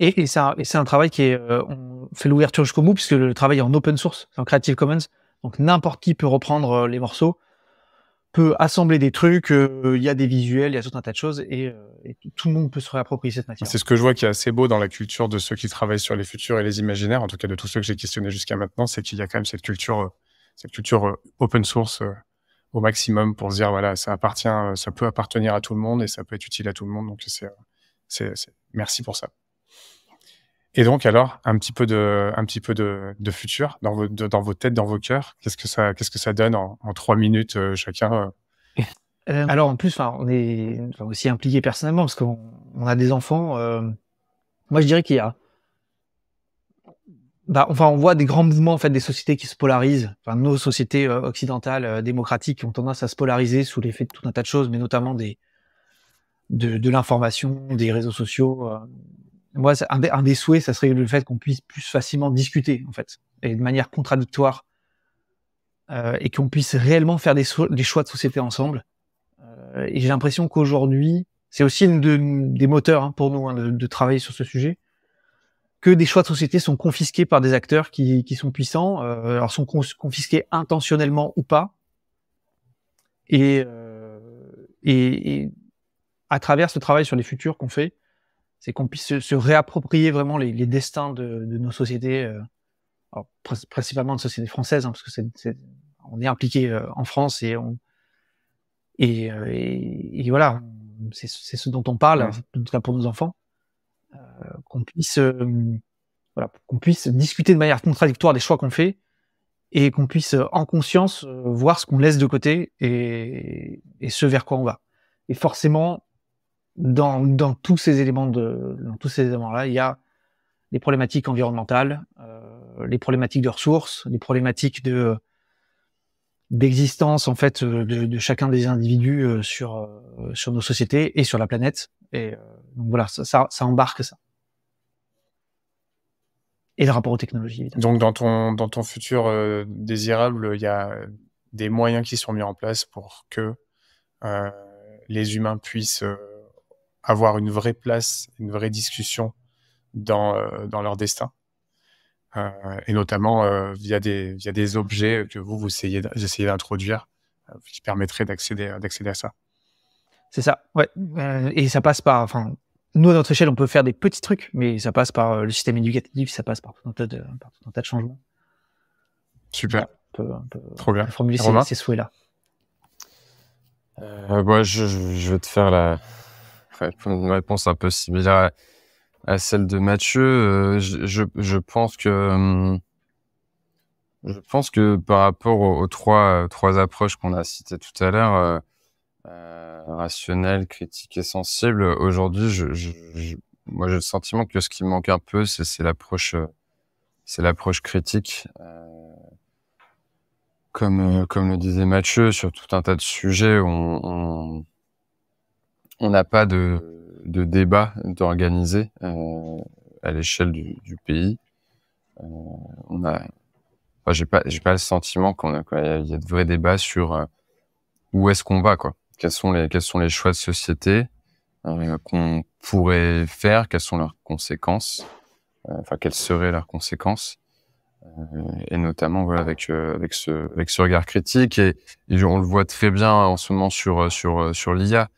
Et, c'est un travail qui est, on fait l'ouverture jusqu'au bout puisque le travail est en open source, en Creative Commons, donc n'importe qui peut reprendre les morceaux peut assembler des trucs, euh, il y a des visuels, il y a tout un tas de choses euh, et, tout le monde peut se réapproprier cette matière. C'est ce que je vois qui est assez beau dans la culture de ceux qui travaillent sur les futurs et les imaginaires, en tout cas de tous ceux que j'ai questionnés jusqu'à maintenant, c'est qu'il y a quand même cette culture, euh, cette culture open source au maximum pour se dire voilà, ça appartient, ça peut appartenir à tout le monde et ça peut être utile à tout le monde. Donc c'est, merci pour ça. Et donc alors, un petit peu de, un petit peu de, de futur dans, vos, dans vos têtes, dans vos cœurs. Qu'est-ce que ça, qu'est-ce que ça donne en, trois minutes euh, chacun euh? Euh, Alors en plus, on est aussi impliqué personnellement parce qu'on a des enfants. Moi, je dirais qu'il y a, bah, enfin, on voit des grands mouvements en fait des sociétés qui se polarisent. Enfin, nos sociétés occidentales démocratiques ont tendance à se polariser sous l'effet de tout un tas de choses, mais notamment des de, de l'information, des réseaux sociaux moi, un des, un souhaits, ça serait le fait qu'on puisse plus facilement discuter, en fait, et de manière contradictoire, euh, et qu'on puisse réellement faire des, des, choix de société ensemble. Euh, et j'ai l'impression qu'aujourd'hui, c'est aussi une de, des moteurs hein, pour nous hein, de, travailler sur ce sujet, que des choix de société sont confisqués par des acteurs qui, qui sont puissants, euh, alors sont confisqués intentionnellement ou pas, et, euh, et, et à travers ce travail sur les futurs qu'on fait, c'est qu'on puisse se, réapproprier vraiment les, destins de, nos sociétés, euh, principalement de sociétés françaises, hein, parce que est, on est impliqué euh, en France et on et, euh, voilà, c'est ce dont on parle, en tout cas pour nos enfants, qu'on puisse voilà, qu'on puisse discuter de manière contradictoire des choix qu'on fait et qu'on puisse en conscience voir ce qu'on laisse de côté et, et, ce vers quoi on va. Et forcément, dans, tous ces éléments de, dans tous ces éléments-là, il y a les problématiques environnementales, euh, les problématiques de ressources, les problématiques de d'existence en fait euh, de, chacun des individus euh, sur sur nos sociétés et sur la planète. Et donc voilà, ça, ça, embarque ça. Et le rapport aux technologies. Évidemment. Donc dans ton dans ton futur désirable, il y a des moyens qui sont mis en place pour que les humains puissent avoir une vraie place, une vraie discussion dans, euh, dans leur destin. Euh, et notamment euh, via, des, via des objets que vous, vous essayez, d'introduire qui permettraient d'accéder, d'accéder à ça. C'est ça, ouais. et ça passe par, enfin, nous, à notre échelle, on peut faire des petits trucs, mais ça passe par le système éducatif, ça passe par tout un tas de, par de changements. Super. On peut, bien. Formuler ces, souhaits-là. moi, je, je, vais te faire la, une réponse un peu similaire à, celle de Mathieu. Euh, je, pense que hum, je pense que par rapport aux, trois, euh, trois approches qu'on a citées tout à l'heure, euh, euh rationnelle, critique et sensible, aujourd'hui, moi j'ai le sentiment que ce qui manque un peu, c'est l'approche c'est l'approche critique. comme, comme le disait Mathieu, sur tout un tas de sujets, on on n'a pas de, débat d'organiser euh, à l'échelle du, pays. Euh, on a, j'ai pas, j'ai pas le sentiment qu'on a, il y a de vrais débats sur euh, où est-ce qu'on va, quoi. Quels sont les, quels sont les choix de société euh, qu'on pourrait faire, quelles sont leurs conséquences, enfin, quelles seraient leurs conséquences. Et notamment avec avec ce avec ce regard critique et, on le voit très bien en ce moment sur sur sur l'IA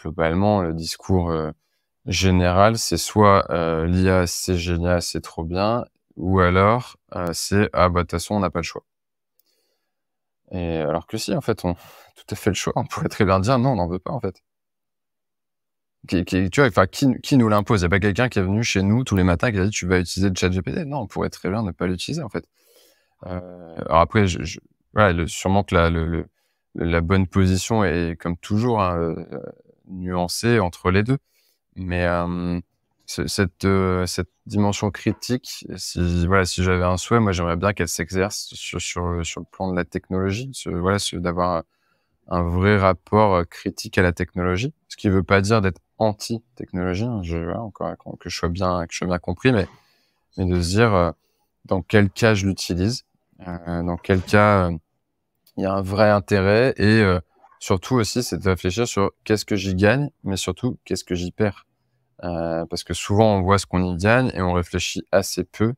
globalement, le discours euh, général, c'est soit euh, l'IA, c'est génial, c'est trop bien, ou alors euh, c'est ah bah de toute façon, on n'a pas le choix. Et alors que si, en fait, on a tout à fait le choix. On pourrait très bien dire non, on n'en veut pas, en fait. Qui, tu vois, qui, nous l'impose Il n'y a pas quelqu'un qui est venu chez nous tous les matins qui a dit tu vas utiliser le chat GPT. Non, on pourrait très bien ne pas l'utiliser, en fait. alors après, sûrement que la, la bonne position est, comme toujours, hein, nuancer entre les deux. Mais euh, cette, euh, cette dimension critique, si, voilà, si j'avais un souhait, moi j'aimerais bien qu'elle s'exerce sur, sur, sur, le plan de la technologie, voilà, d'avoir un vrai rapport euh, critique à la technologie. Ce qui ne veut pas dire d'être anti-technologie, hein, je encore que je sois bien, que je bien compris, mais, mais de se dire dans quel cas je l'utilise, dans quel cas il y a un vrai intérêt et Surtout aussi, c'est de réfléchir sur qu'est-ce que j'y gagne, mais surtout qu'est-ce que j'y perds. Euh, parce que souvent, on voit ce qu'on y gagne et on réfléchit assez peu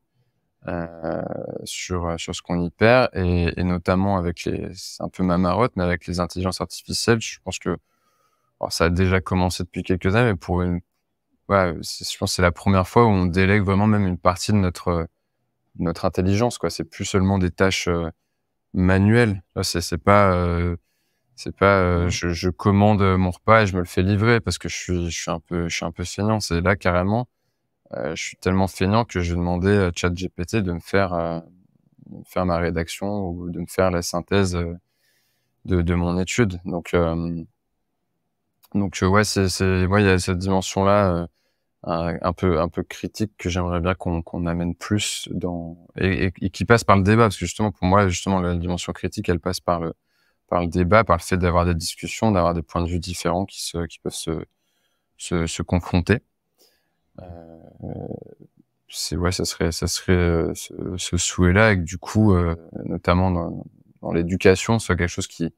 euh, sur, euh, sur ce qu'on y perd. Et, notamment avec les, c'est un peu ma marotte, mais avec les intelligences artificielles, je pense que ça a déjà commencé depuis quelques années, mais pour une, je pense que c'est la première fois où on délègue vraiment même une partie de notre, notre intelligence. Quoi. C'est plus seulement des tâches manuelles. c'est, pas pas c'est pas, euh, mmh. je, commande mon repas et je me le fais livrer parce que je suis, je suis un peu, je suis un peu feignant. C'est là carrément, euh, je suis tellement feignant que je demandais à ChatGPT de me faire, euh, de faire ma rédaction ou de me faire la synthèse de, de mon étude. Donc, donc ouais, c'est, c'est, ouais, il y a cette dimension là. Un, peu un peu critique que j'aimerais bien qu'on qu'on amène plus dans et, qui passe par le débat parce que justement pour moi justement la dimension critique elle passe par le par le débat, par le fait d'avoir des discussions, d'avoir des points de vue différents qui, se, qui peuvent se, se, se confronter. Euh, c'est ouais, ça serait, ça serait euh, ce, souhait-là, et que du coup, euh, notamment dans, dans l'éducation, soit quelque chose qui,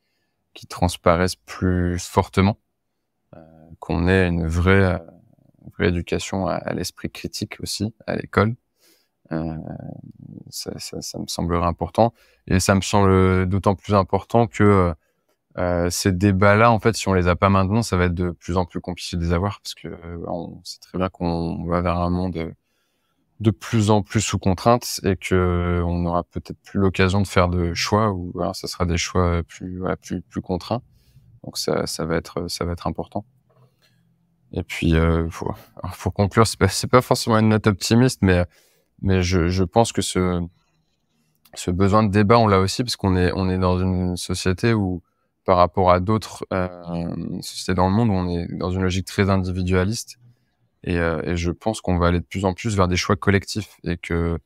qui transparaisse plus fortement, euh, qu'on ait une vraie, vraie éducation à l'esprit critique aussi à l'école, euh, ça, ça, ça, me semblerait important. Et ça me semble d'autant plus important que euh, euh, ces débats-là, en fait, si on les a pas maintenant, ça va être de plus en plus compliqué de les avoir parce que euh, on sait très bien qu'on va vers un monde euh, de plus en plus sous contrainte et que on n'aura peut-être plus l'occasion de faire de choix ou alors ça sera des choix plus plus plus contraints. Donc ça, ça va être ça va être important. Et puis euh, faut, pour conclure, c'est pas, pas forcément une note optimiste, mais mais je, pense que ce, besoin de débat, on l'a aussi parce qu'on est, dans une société où, par rapport à d'autres euh, sociétés dans le monde, on est dans une logique très individualiste. Euh, et, je pense qu'on va aller de plus en plus vers des choix collectifs et que,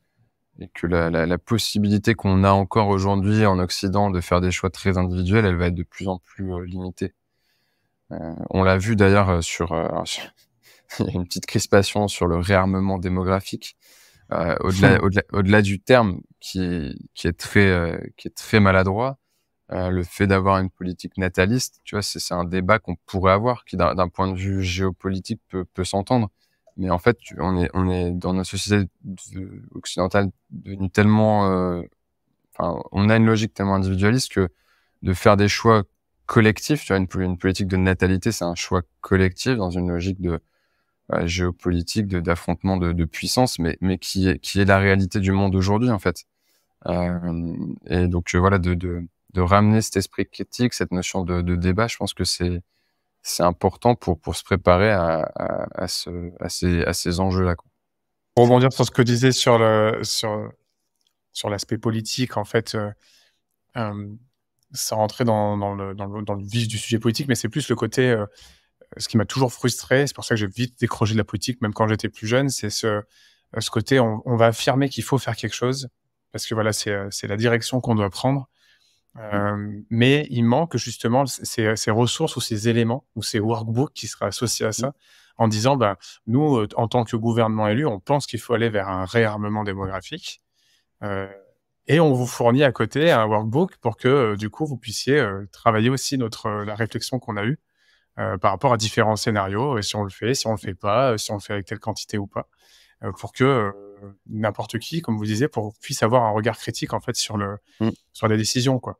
la, possibilité qu'on a encore aujourd'hui en Occident de faire des choix très individuels, elle va être de plus en plus euh, limitée. on l'a vu d'ailleurs sur, une petite crispation sur le réarmement démographique. Euh, au-delà, du terme qui, euh, est très, maladroit, euh, le fait d'avoir une politique nataliste, tu vois, c'est, un débat qu'on pourrait avoir, qui d'un, point de vue géopolitique peut, s'entendre. Mais en fait, on est, dans notre société occidentale devenue tellement, on a une logique tellement individualiste que de faire des choix collectifs, tu vois, une politique de natalité, c'est un choix collectif dans une logique de, euh, géopolitique, d'affrontement de, de, puissance, mais, mais qui, est, qui est la réalité du monde aujourd'hui, en fait. Euh, et donc, euh, voilà, de, de, de, ramener cet esprit critique, cette notion de, de débat, je pense que c'est c'est important pour, pour se préparer à, à, ce, à ces, à ces enjeux-là. Pour rebondir sur ce que disais sur le sur sur l'aspect politique, en fait, ça rentrait dans, le, dans, le, vif du sujet politique, mais c'est plus le côté ce qui m'a toujours frustré, c'est pour ça que j'ai vite décroché de la politique, même quand j'étais plus jeune, c'est ce, euh, ce côté, on, va affirmer qu'il faut faire quelque chose, parce que voilà, c'est euh, la direction qu'on doit prendre. Mmh. Euh, mais il manque justement ces, ressources ou ces éléments ou ces workbooks qui seraient associés à ça mmh. en disant ben, nous, en tant que gouvernement élu, on pense qu'il faut aller vers un réarmement démographique et on vous fournit à côté un workbook pour que du coup vous puissiez travailler aussi notre, la réflexion qu'on a eue euh, par rapport à différents scénarios, et si on le fait, si on le fait pas, euh, si on le fait avec telle quantité ou pas, euh, pour que n'importe qui, comme vous disiez, puisse avoir un regard critique en fait sur le mm. sur la décision quoi.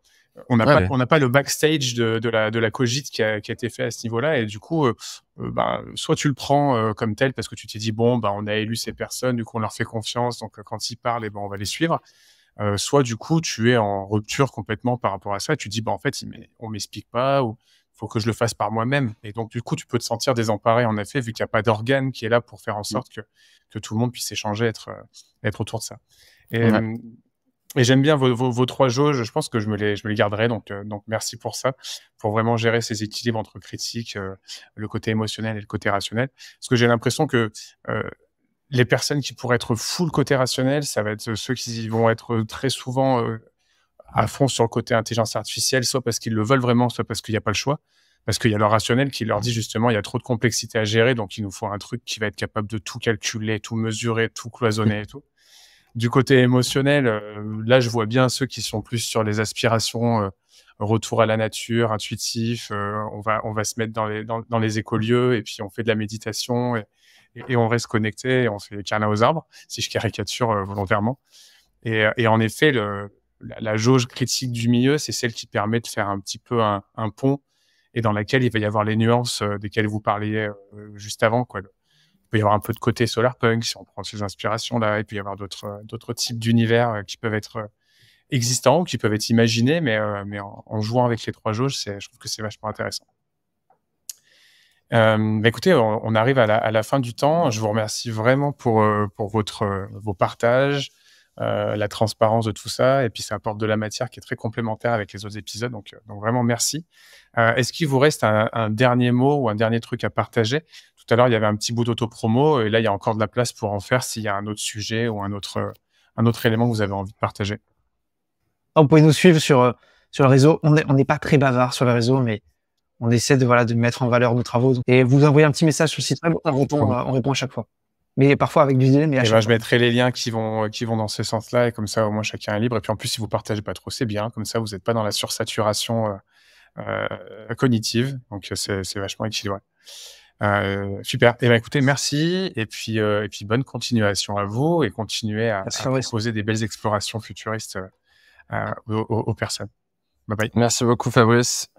On n'a pas, le backstage de, la de cogite qui a, été fait à ce niveau-là et du coup, ben, soit tu le prends comme tel parce que tu t'es dit bon bah on a élu ces personnes, du coup on leur fait confiance, donc quand ils parlent, eh ben on va les suivre. soit du coup tu es en rupture complètement par rapport à ça, tu dis bah en fait on m'explique pas ou faut que je le fasse par moi-même. Et donc, du coup, tu peux te sentir désemparé, en effet, vu qu'il n'y a pas d'organe qui est là pour faire en mm. sorte que, que tout le monde puisse échanger, être, euh, être autour de ça. Et, euh, j'aime bien vos, vos, trois jauges. Je pense que je me les, je me les garderai. Donc, euh, donc, merci pour ça, pour vraiment gérer ces équilibres entre critique, le côté émotionnel et le côté rationnel. Parce que j'ai l'impression que les personnes qui pourraient être full côté rationnel, ça va être ceux qui vont être très souvent à fond sur le côté intelligence artificielle, soit parce qu'ils le veulent vraiment, soit parce qu'il n'y a pas le choix, parce qu'il y a leur rationnel qui leur dit justement il y a trop de complexité à gérer, donc il nous faut un truc qui va être capable de tout calculer, tout mesurer, tout cloisonner et tout. Du côté émotionnel, euh, là je vois bien ceux qui sont plus sur les aspirations, euh, retour à la nature, intuitif, euh, on, va, on va se mettre dans les, dans, les écolieux et puis on fait de la méditation et, on reste connecté et on fait des carnets aux arbres, si je caricature volontairement. et en effet, le, la, jauge critique du milieu, c'est celle qui permet de faire un petit peu un, pont et dans laquelle il va y avoir les nuances euh, desquelles vous parliez euh, juste avant. Il peut y avoir un peu de côté solarpunk si on prend ces inspirations-là, et peut y avoir d'autres, euh, types d'univers qui peuvent être existants, ou qui peuvent être imaginés, mais, en, jouant avec les trois jauges, je trouve que c'est vachement intéressant. Bah, écoutez, on, arrive à la, fin du temps. Je vous remercie vraiment pour, vos partages, euh, la transparence de tout ça. Et puis, ça apporte de la matière qui est très complémentaire avec les autres épisodes. Donc, euh, vraiment, merci. Euh, est-ce qu'il vous reste un, dernier mot ou un dernier truc à partager Tout à l'heure, il y avait un petit bout d'auto-promo. Et là, il y a encore de la place pour en faire s'il y a un autre sujet ou un autre, un autre élément que vous avez envie de partager. Vous pouvez nous suivre sur, sur le réseau. On n'est pas très bavard sur le réseau, mais on essaie de, voilà, de mettre en valeur nos travaux. Et vous envoyez un petit message sur le site on répond à chaque fois mais parfois avec du eh ben, je mettrai les liens qui vont, qui vont dans ce sens-là, et comme ça, au moins, chacun est libre. Et puis, en plus, si vous partagez pas trop, c'est bien. Comme ça, vous n'êtes pas dans la sursaturation euh, euh, cognitive. Donc, euh, c'est vachement utile, super. Et eh ben, écoutez, merci. Et puis, et puis, bonne continuation à vous et continuez à, proposer des belles explorations futuristes aux, aux, personnes. Bye bye. Merci beaucoup, Fabrice.